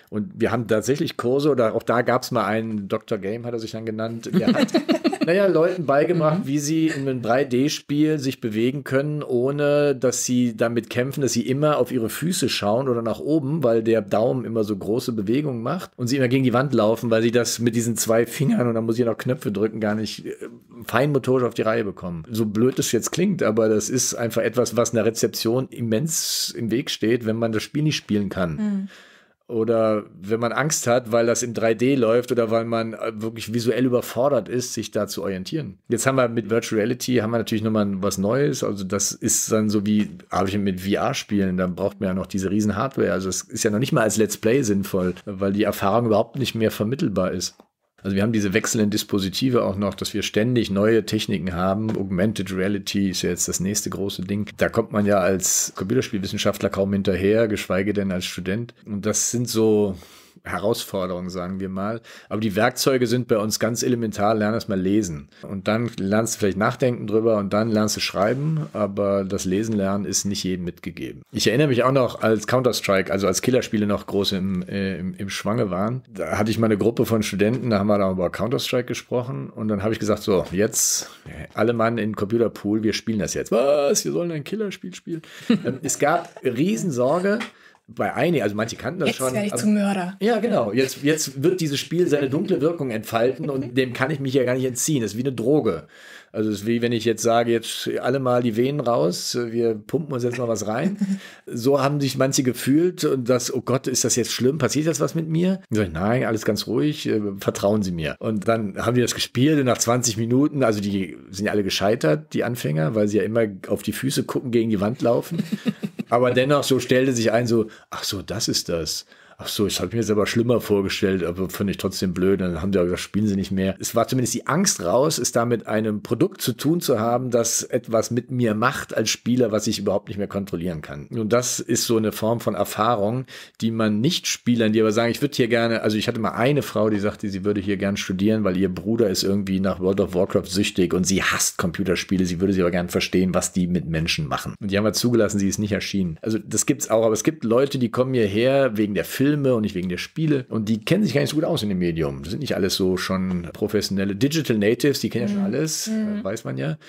Und wir haben tatsächlich Kurse oder auch da gab es mal einen, Dr. Game hat er sich dann genannt. Der hat, naja, Leuten beigebracht, mhm. wie sie in einem 3D-Spiel sich bewegen können, ohne dass sie damit kämpfen, dass sie immer auf ihre Füße schauen oder nach oben, weil der Daumen immer so große Bewegungen macht und sie immer gegen die Wand laufen, weil sie das mit diesen zwei Fingern und dann muss ich noch Knöpfe drücken, gar nicht äh, feinmotorisch auf die Reihe bekommen. So blöd es jetzt klingt, aber das ist einfach etwas, was einer Rezeption immens im Weg steht, wenn man das Spiel nicht spielen kann. Mhm oder wenn man Angst hat, weil das in 3D läuft oder weil man äh, wirklich visuell überfordert ist, sich da zu orientieren. Jetzt haben wir mit Virtual Reality haben wir natürlich nochmal was Neues. Also das ist dann so wie, habe ich mit VR spielen, dann braucht man ja noch diese riesen Hardware. Also es ist ja noch nicht mal als Let's Play sinnvoll, weil die Erfahrung überhaupt nicht mehr vermittelbar ist. Also wir haben diese wechselnden Dispositive auch noch, dass wir ständig neue Techniken haben. Augmented Reality ist ja jetzt das nächste große Ding. Da kommt man ja als Computerspielwissenschaftler kaum hinterher, geschweige denn als Student. Und das sind so Herausforderung, sagen wir mal. Aber die Werkzeuge sind bei uns ganz elementar. Lern erst mal lesen. Und dann lernst du vielleicht nachdenken drüber und dann lernst du schreiben. Aber das Lesen lernen ist nicht jedem mitgegeben. Ich erinnere mich auch noch, als Counter-Strike, also als Killerspiele noch groß im, äh, im, im Schwange waren, da hatte ich mal eine Gruppe von Studenten, da haben wir dann über Counter-Strike gesprochen. Und dann habe ich gesagt, so, jetzt äh, alle Mann in Computerpool, wir spielen das jetzt. Was? Wir sollen ein Killerspiel spielen. Ähm, es gab Riesensorge bei einigen, also manche kannten das jetzt schon. Jetzt werde ich aber, zum Mörder. Ja, genau. Jetzt, jetzt wird dieses Spiel seine dunkle Wirkung entfalten und dem kann ich mich ja gar nicht entziehen. Das ist wie eine Droge. Also es ist wie wenn ich jetzt sage, jetzt alle mal die Venen raus, wir pumpen uns jetzt mal was rein. so haben sich manche gefühlt und das, oh Gott, ist das jetzt schlimm? Passiert jetzt was mit mir? So, nein, alles ganz ruhig, äh, vertrauen Sie mir. Und dann haben wir das gespielt und nach 20 Minuten, also die sind ja alle gescheitert, die Anfänger, weil sie ja immer auf die Füße gucken, gegen die Wand laufen. Aber dennoch, so stellte sich ein, so, ach so, das ist das ach so, ich habe mir das aber schlimmer vorgestellt, aber fand ich trotzdem blöd. Dann haben die auch gesagt, spielen sie nicht mehr. Es war zumindest die Angst raus, es da mit einem Produkt zu tun zu haben, das etwas mit mir macht als Spieler, was ich überhaupt nicht mehr kontrollieren kann. Und das ist so eine Form von Erfahrung, die man nicht Spielern, die aber sagen, ich würde hier gerne, also ich hatte mal eine Frau, die sagte, sie würde hier gerne studieren, weil ihr Bruder ist irgendwie nach World of Warcraft süchtig und sie hasst Computerspiele, sie würde sie aber gerne verstehen, was die mit Menschen machen. Und die haben wir halt zugelassen, sie ist nicht erschienen. Also das gibt's auch, aber es gibt Leute, die kommen hierher wegen der Film Filme und nicht wegen der Spiele. Und die kennen sich gar nicht so gut aus in dem Medium. Das sind nicht alles so schon professionelle Digital Natives, die kennen ja schon mhm. alles, äh, mhm. weiß man ja.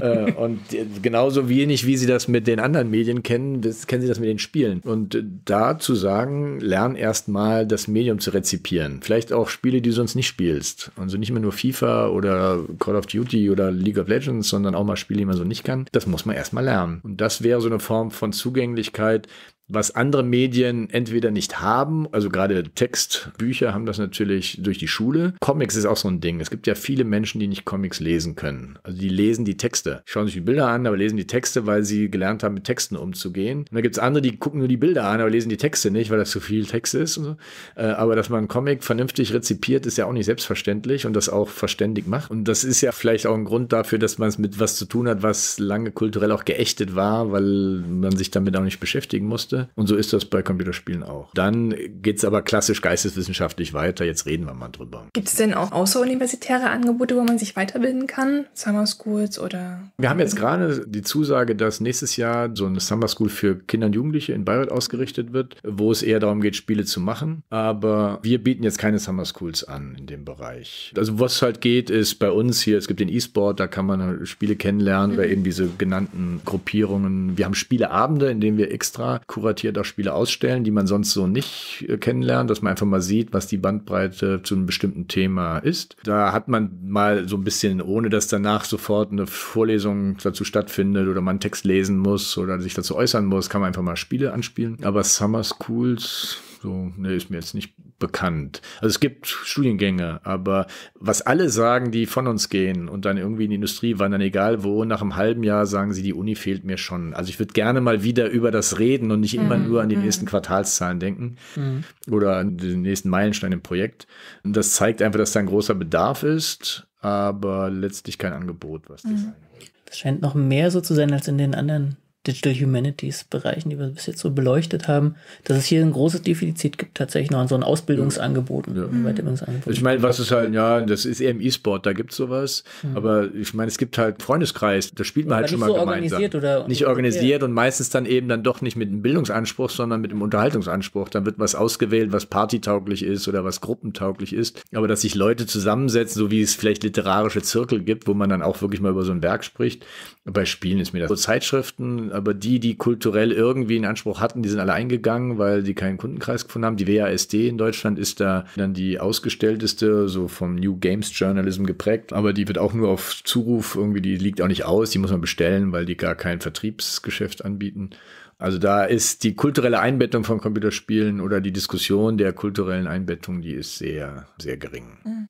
Äh, und äh, genauso wenig, wie sie das mit den anderen Medien kennen, kennen sie das mit den Spielen. Und da zu sagen, lern erstmal das Medium zu rezipieren. Vielleicht auch Spiele, die du sonst nicht spielst. Also nicht mehr nur FIFA oder Call of Duty oder League of Legends, sondern auch mal Spiele, die man so nicht kann. Das muss man erstmal lernen. Und das wäre so eine Form von Zugänglichkeit, was andere Medien entweder nicht haben, also gerade Textbücher haben das natürlich durch die Schule. Comics ist auch so ein Ding. Es gibt ja viele Menschen, die nicht Comics lesen können. Also die lesen die Texte, schauen sich die Bilder an, aber lesen die Texte, weil sie gelernt haben, mit Texten umzugehen. Und da gibt es andere, die gucken nur die Bilder an, aber lesen die Texte nicht, weil das zu viel Text ist. So. Äh, aber dass man einen Comic vernünftig rezipiert, ist ja auch nicht selbstverständlich und das auch verständig macht. Und das ist ja vielleicht auch ein Grund dafür, dass man es mit was zu tun hat, was lange kulturell auch geächtet war, weil man sich damit auch nicht beschäftigen musste. Und so ist das bei Computerspielen auch. Dann geht es aber klassisch geisteswissenschaftlich weiter. Jetzt reden wir mal drüber. Gibt es denn auch außeruniversitäre Angebote, wo man sich weiterbilden kann? Summer Schools oder? Wir haben jetzt gerade die Zusage, dass nächstes Jahr so eine Summer School für Kinder und Jugendliche in Bayreuth ausgerichtet wird, wo es eher darum geht, Spiele zu machen. Aber wir bieten jetzt keine Summer Schools an in dem Bereich. Also was halt geht, ist bei uns hier, es gibt den E-Sport, da kann man Spiele kennenlernen mhm. oder eben diese genannten Gruppierungen. Wir haben Spieleabende, in denen wir extra kuratieren kuratiert auch Spiele ausstellen, die man sonst so nicht äh, kennenlernt, dass man einfach mal sieht, was die Bandbreite zu einem bestimmten Thema ist. Da hat man mal so ein bisschen, ohne dass danach sofort eine Vorlesung dazu stattfindet oder man einen Text lesen muss oder sich dazu äußern muss, kann man einfach mal Spiele anspielen. Aber Summer Schools so, ne, ist mir jetzt nicht bekannt. Also es gibt Studiengänge, aber was alle sagen, die von uns gehen und dann irgendwie in die Industrie wandern, egal wo, nach einem halben Jahr sagen sie, die Uni fehlt mir schon. Also ich würde gerne mal wieder über das reden und nicht immer mhm, nur an die mhm. nächsten Quartalszahlen denken mhm. oder an den nächsten Meilenstein im Projekt. Und das zeigt einfach, dass da ein großer Bedarf ist, aber letztlich kein Angebot, was das mhm. angeht. Das scheint noch mehr so zu sein als in den anderen Digital Humanities Bereichen, die wir bis jetzt so beleuchtet haben, dass es hier ein großes Defizit gibt tatsächlich noch an so einem Ausbildungsangeboten. Ja. Mhm. Also ich meine, was ist halt, ja, das ist eher im E-Sport, da gibt es sowas, mhm. aber ich meine, es gibt halt Freundeskreis, da spielt man aber halt schon mal so gemeinsam. Organisiert oder nicht organisiert ja. und meistens dann eben dann doch nicht mit einem Bildungsanspruch, sondern mit einem Unterhaltungsanspruch. Dann wird was ausgewählt, was partytauglich ist oder was gruppentauglich ist, aber dass sich Leute zusammensetzen, so wie es vielleicht literarische Zirkel gibt, wo man dann auch wirklich mal über so ein Werk spricht. Bei Spielen ist mir das so Zeitschriften aber die, die kulturell irgendwie einen Anspruch hatten, die sind alle eingegangen, weil die keinen Kundenkreis gefunden haben. Die WASD in Deutschland ist da dann die ausgestellteste, so vom New Games Journalism geprägt, aber die wird auch nur auf Zuruf irgendwie, die liegt auch nicht aus, die muss man bestellen, weil die gar kein Vertriebsgeschäft anbieten. Also da ist die kulturelle Einbettung von Computerspielen oder die Diskussion der kulturellen Einbettung, die ist sehr, sehr gering. Mhm.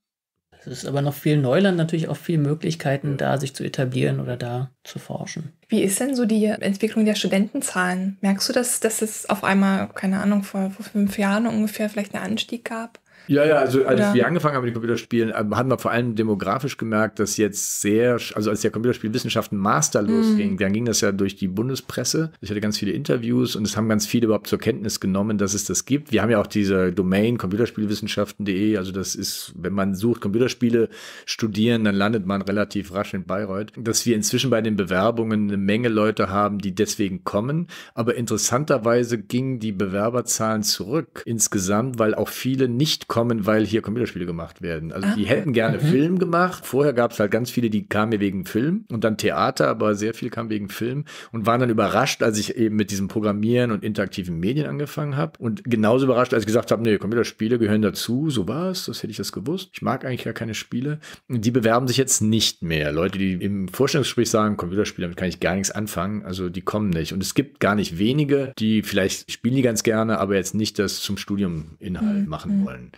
Es ist aber noch viel Neuland, natürlich auch viel Möglichkeiten, da sich zu etablieren oder da zu forschen. Wie ist denn so die Entwicklung der Studentenzahlen? Merkst du, dass, dass es auf einmal, keine Ahnung, vor, vor fünf Jahren ungefähr vielleicht einen Anstieg gab? Ja, ja, also als Oder? wir angefangen haben mit den Computerspielen, ähm, haben wir vor allem demografisch gemerkt, dass jetzt sehr, also als der Computerspielwissenschaften Master losging, mm. dann ging das ja durch die Bundespresse. Ich hatte ganz viele Interviews und es haben ganz viele überhaupt zur Kenntnis genommen, dass es das gibt. Wir haben ja auch diese Domain computerspielwissenschaften.de, also das ist, wenn man sucht, Computerspiele studieren, dann landet man relativ rasch in Bayreuth. Dass wir inzwischen bei den Bewerbungen eine Menge Leute haben, die deswegen kommen, aber interessanterweise gingen die Bewerberzahlen zurück insgesamt, weil auch viele nicht kommen gekommen, weil hier Computerspiele gemacht werden. Also ah. die hätten gerne mhm. Film gemacht. Vorher gab es halt ganz viele, die kamen mir wegen Film und dann Theater, aber sehr viel kam wegen Film und waren dann überrascht, als ich eben mit diesem Programmieren und interaktiven Medien angefangen habe. Und genauso überrascht, als ich gesagt habe, nee, Computerspiele gehören dazu, so war es, das hätte ich das gewusst. Ich mag eigentlich gar keine Spiele. Und die bewerben sich jetzt nicht mehr. Leute, die im Vorstellungsgespräch sagen, Computerspiele, damit kann ich gar nichts anfangen, also die kommen nicht. Und es gibt gar nicht wenige, die vielleicht spielen die ganz gerne, aber jetzt nicht das zum Studium Inhalt mhm. machen wollen.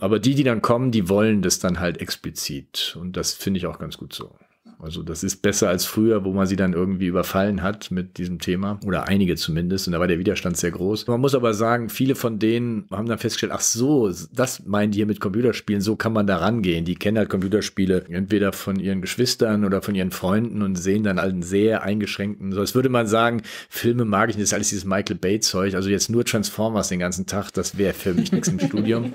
Aber die, die dann kommen, die wollen das dann halt explizit. Und das finde ich auch ganz gut so. Also das ist besser als früher, wo man sie dann irgendwie überfallen hat mit diesem Thema. Oder einige zumindest. Und da war der Widerstand sehr groß. Man muss aber sagen, viele von denen haben dann festgestellt, ach so, das meint ihr mit Computerspielen, so kann man da rangehen. Die kennen halt Computerspiele entweder von ihren Geschwistern oder von ihren Freunden und sehen dann halt einen sehr eingeschränkten, so als würde man sagen, Filme mag ich nicht, das ist alles dieses Michael Bay-Zeug. Also jetzt nur Transformers den ganzen Tag, das wäre für mich nichts im Studium.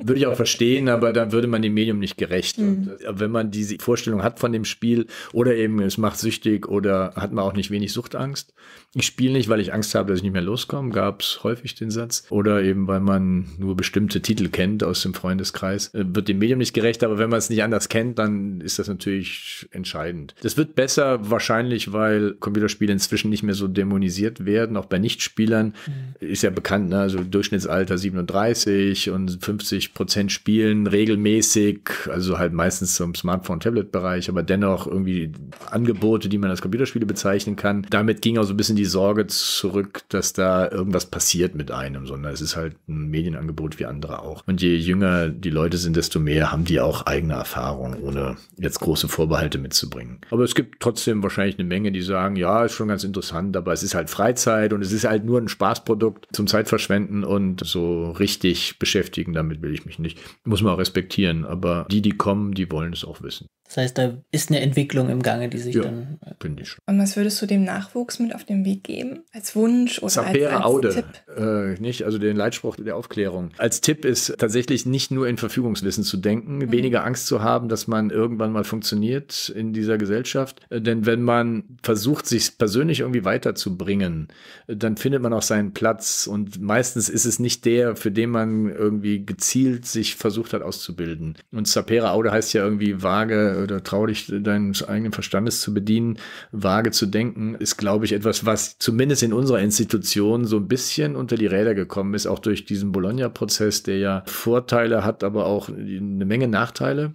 Würde ich auch verstehen, aber dann würde man dem Medium nicht gerecht. Mhm. Und äh, wenn man diese Vorstellung hat von dem Spiel, Spiel oder eben es macht süchtig oder hat man auch nicht wenig Suchtangst. Ich spiele nicht, weil ich Angst habe, dass ich nicht mehr loskomme, gab es häufig den Satz. Oder eben, weil man nur bestimmte Titel kennt aus dem Freundeskreis. Äh, wird dem Medium nicht gerecht, aber wenn man es nicht anders kennt, dann ist das natürlich entscheidend. Das wird besser wahrscheinlich, weil Computerspiele inzwischen nicht mehr so dämonisiert werden, auch bei Nichtspielern. Mhm. Ist ja bekannt, ne? also Durchschnittsalter 37 und 50 Prozent spielen regelmäßig, also halt meistens zum Smartphone-Tablet-Bereich, aber dennoch noch irgendwie Angebote, die man als Computerspiele bezeichnen kann. Damit ging auch so ein bisschen die Sorge zurück, dass da irgendwas passiert mit einem, sondern es ist halt ein Medienangebot wie andere auch. Und je jünger die Leute sind, desto mehr haben die auch eigene Erfahrungen, ohne jetzt große Vorbehalte mitzubringen. Aber es gibt trotzdem wahrscheinlich eine Menge, die sagen, ja, ist schon ganz interessant, aber es ist halt Freizeit und es ist halt nur ein Spaßprodukt zum Zeitverschwenden und so richtig beschäftigen, damit will ich mich nicht. Muss man auch respektieren, aber die, die kommen, die wollen es auch wissen. Das heißt, da ist eine Entwicklung im Gange, die sich ja, dann. Bin äh, ich schon. Und was würdest du dem Nachwuchs mit auf den Weg geben? Als Wunsch oder Sapere als, als Aude. Tipp? Äh, nicht, also den Leitspruch der Aufklärung. Als Tipp ist tatsächlich nicht nur in Verfügungswissen zu denken, mhm. weniger Angst zu haben, dass man irgendwann mal funktioniert in dieser Gesellschaft. Äh, denn wenn man versucht, sich persönlich irgendwie weiterzubringen, äh, dann findet man auch seinen Platz. Und meistens ist es nicht der, für den man irgendwie gezielt sich versucht hat auszubilden. Und Sapere Aude heißt ja irgendwie vage oder traue dich deines eigenen Verstandes zu bedienen, vage zu denken, ist, glaube ich, etwas, was zumindest in unserer Institution so ein bisschen unter die Räder gekommen ist, auch durch diesen Bologna-Prozess, der ja Vorteile hat, aber auch eine Menge Nachteile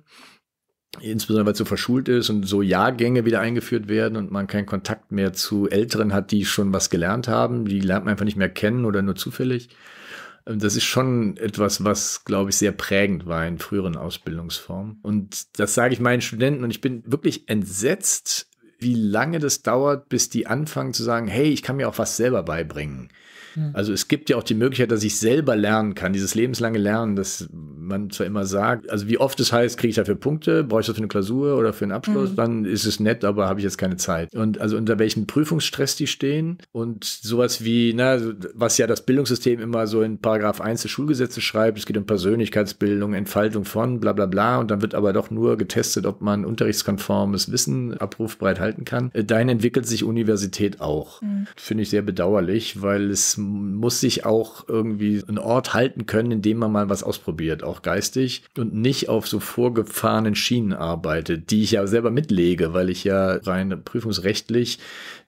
insbesondere weil es so verschult ist und so Jahrgänge wieder eingeführt werden und man keinen Kontakt mehr zu Älteren hat, die schon was gelernt haben, die lernt man einfach nicht mehr kennen oder nur zufällig. Ähm, das ist schon etwas, was, glaube ich, sehr prägend war in früheren Ausbildungsformen. Und das sage ich meinen Studenten und ich bin wirklich entsetzt, wie lange das dauert, bis die anfangen zu sagen, hey, ich kann mir auch was selber beibringen. Hm. Also es gibt ja auch die Möglichkeit, dass ich selber lernen kann, dieses lebenslange Lernen, das man zwar immer sagt, also wie oft es heißt, kriege ich dafür Punkte, brauche ich das für eine Klausur oder für einen Abschluss, mhm. dann ist es nett, aber habe ich jetzt keine Zeit. Und also unter welchem Prüfungsstress die stehen und sowas wie, na, was ja das Bildungssystem immer so in Paragraph 1 des Schulgesetzes schreibt, es geht um Persönlichkeitsbildung, Entfaltung von, bla bla bla, und dann wird aber doch nur getestet, ob man unterrichtskonformes Wissen abrufbereit halten kann. Äh, dahin entwickelt sich Universität auch. Mhm. Finde ich sehr bedauerlich, weil es muss sich auch irgendwie einen Ort halten können, in dem man mal was ausprobiert, auch geistig und nicht auf so vorgefahrenen Schienen arbeitet, die ich ja selber mitlege, weil ich ja rein prüfungsrechtlich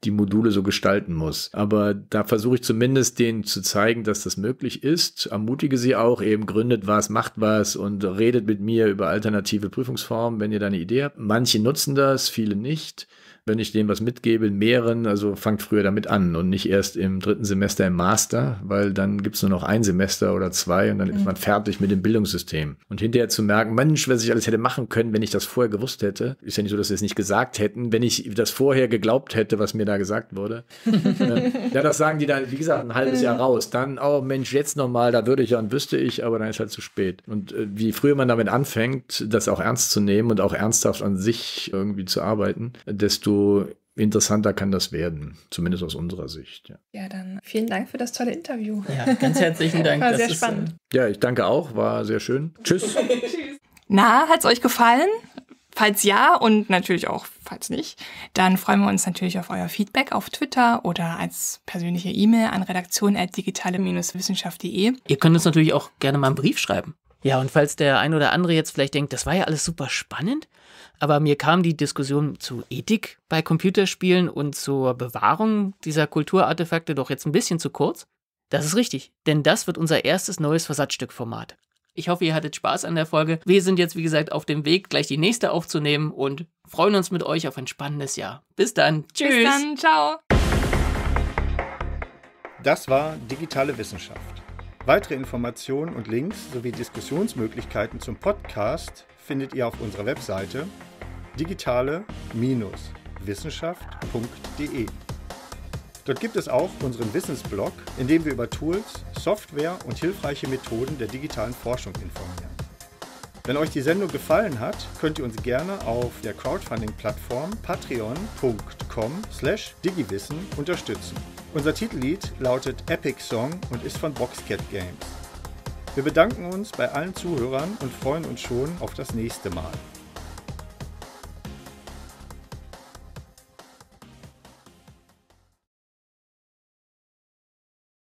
die Module so gestalten muss. Aber da versuche ich zumindest denen zu zeigen, dass das möglich ist, ermutige sie auch, eben gründet was, macht was und redet mit mir über alternative Prüfungsformen, wenn ihr da eine Idee habt. Manche nutzen das, viele nicht wenn ich denen was mitgebe, in mehreren, also fangt früher damit an und nicht erst im dritten Semester im Master, weil dann gibt es nur noch ein Semester oder zwei und dann mhm. ist man fertig mit dem Bildungssystem. Und hinterher zu merken, Mensch, was ich alles hätte machen können, wenn ich das vorher gewusst hätte, ist ja nicht so, dass sie es nicht gesagt hätten, wenn ich das vorher geglaubt hätte, was mir da gesagt wurde. Ähm, ja, das sagen die dann, wie gesagt, ein halbes Jahr mhm. raus. Dann, oh Mensch, jetzt nochmal, da würde ich, ja und wüsste ich, aber dann ist halt zu spät. Und äh, wie früher man damit anfängt, das auch ernst zu nehmen und auch ernsthaft an sich irgendwie zu arbeiten, desto desto interessanter kann das werden, zumindest aus unserer Sicht. Ja, ja dann vielen Dank für das tolle Interview. Ja, ganz herzlichen Dank. War das sehr ist, äh, spannend. ja, ich danke auch, war sehr schön. Tschüss. Na, hat es euch gefallen? Falls ja und natürlich auch falls nicht, dann freuen wir uns natürlich auf euer Feedback auf Twitter oder als persönliche E-Mail an redaktion.digitale-wissenschaft.de. Ihr könnt uns natürlich auch gerne mal einen Brief schreiben. Ja, und falls der ein oder andere jetzt vielleicht denkt, das war ja alles super spannend, aber mir kam die Diskussion zu Ethik bei Computerspielen und zur Bewahrung dieser Kulturartefakte doch jetzt ein bisschen zu kurz. Das ist richtig, denn das wird unser erstes neues Versatzstückformat. Ich hoffe, ihr hattet Spaß an der Folge. Wir sind jetzt, wie gesagt, auf dem Weg, gleich die nächste aufzunehmen und freuen uns mit euch auf ein spannendes Jahr. Bis dann. Tschüss. Bis dann. Ciao. Das war Digitale Wissenschaft. Weitere Informationen und Links sowie Diskussionsmöglichkeiten zum Podcast findet ihr auf unserer Webseite digitale-wissenschaft.de. Dort gibt es auch unseren Wissensblog, in dem wir über Tools, Software und hilfreiche Methoden der digitalen Forschung informieren. Wenn euch die Sendung gefallen hat, könnt ihr uns gerne auf der Crowdfunding-Plattform patreon.com/digiwissen unterstützen. Unser Titellied lautet Epic Song und ist von Boxcat Games. Wir bedanken uns bei allen Zuhörern und freuen uns schon auf das nächste Mal.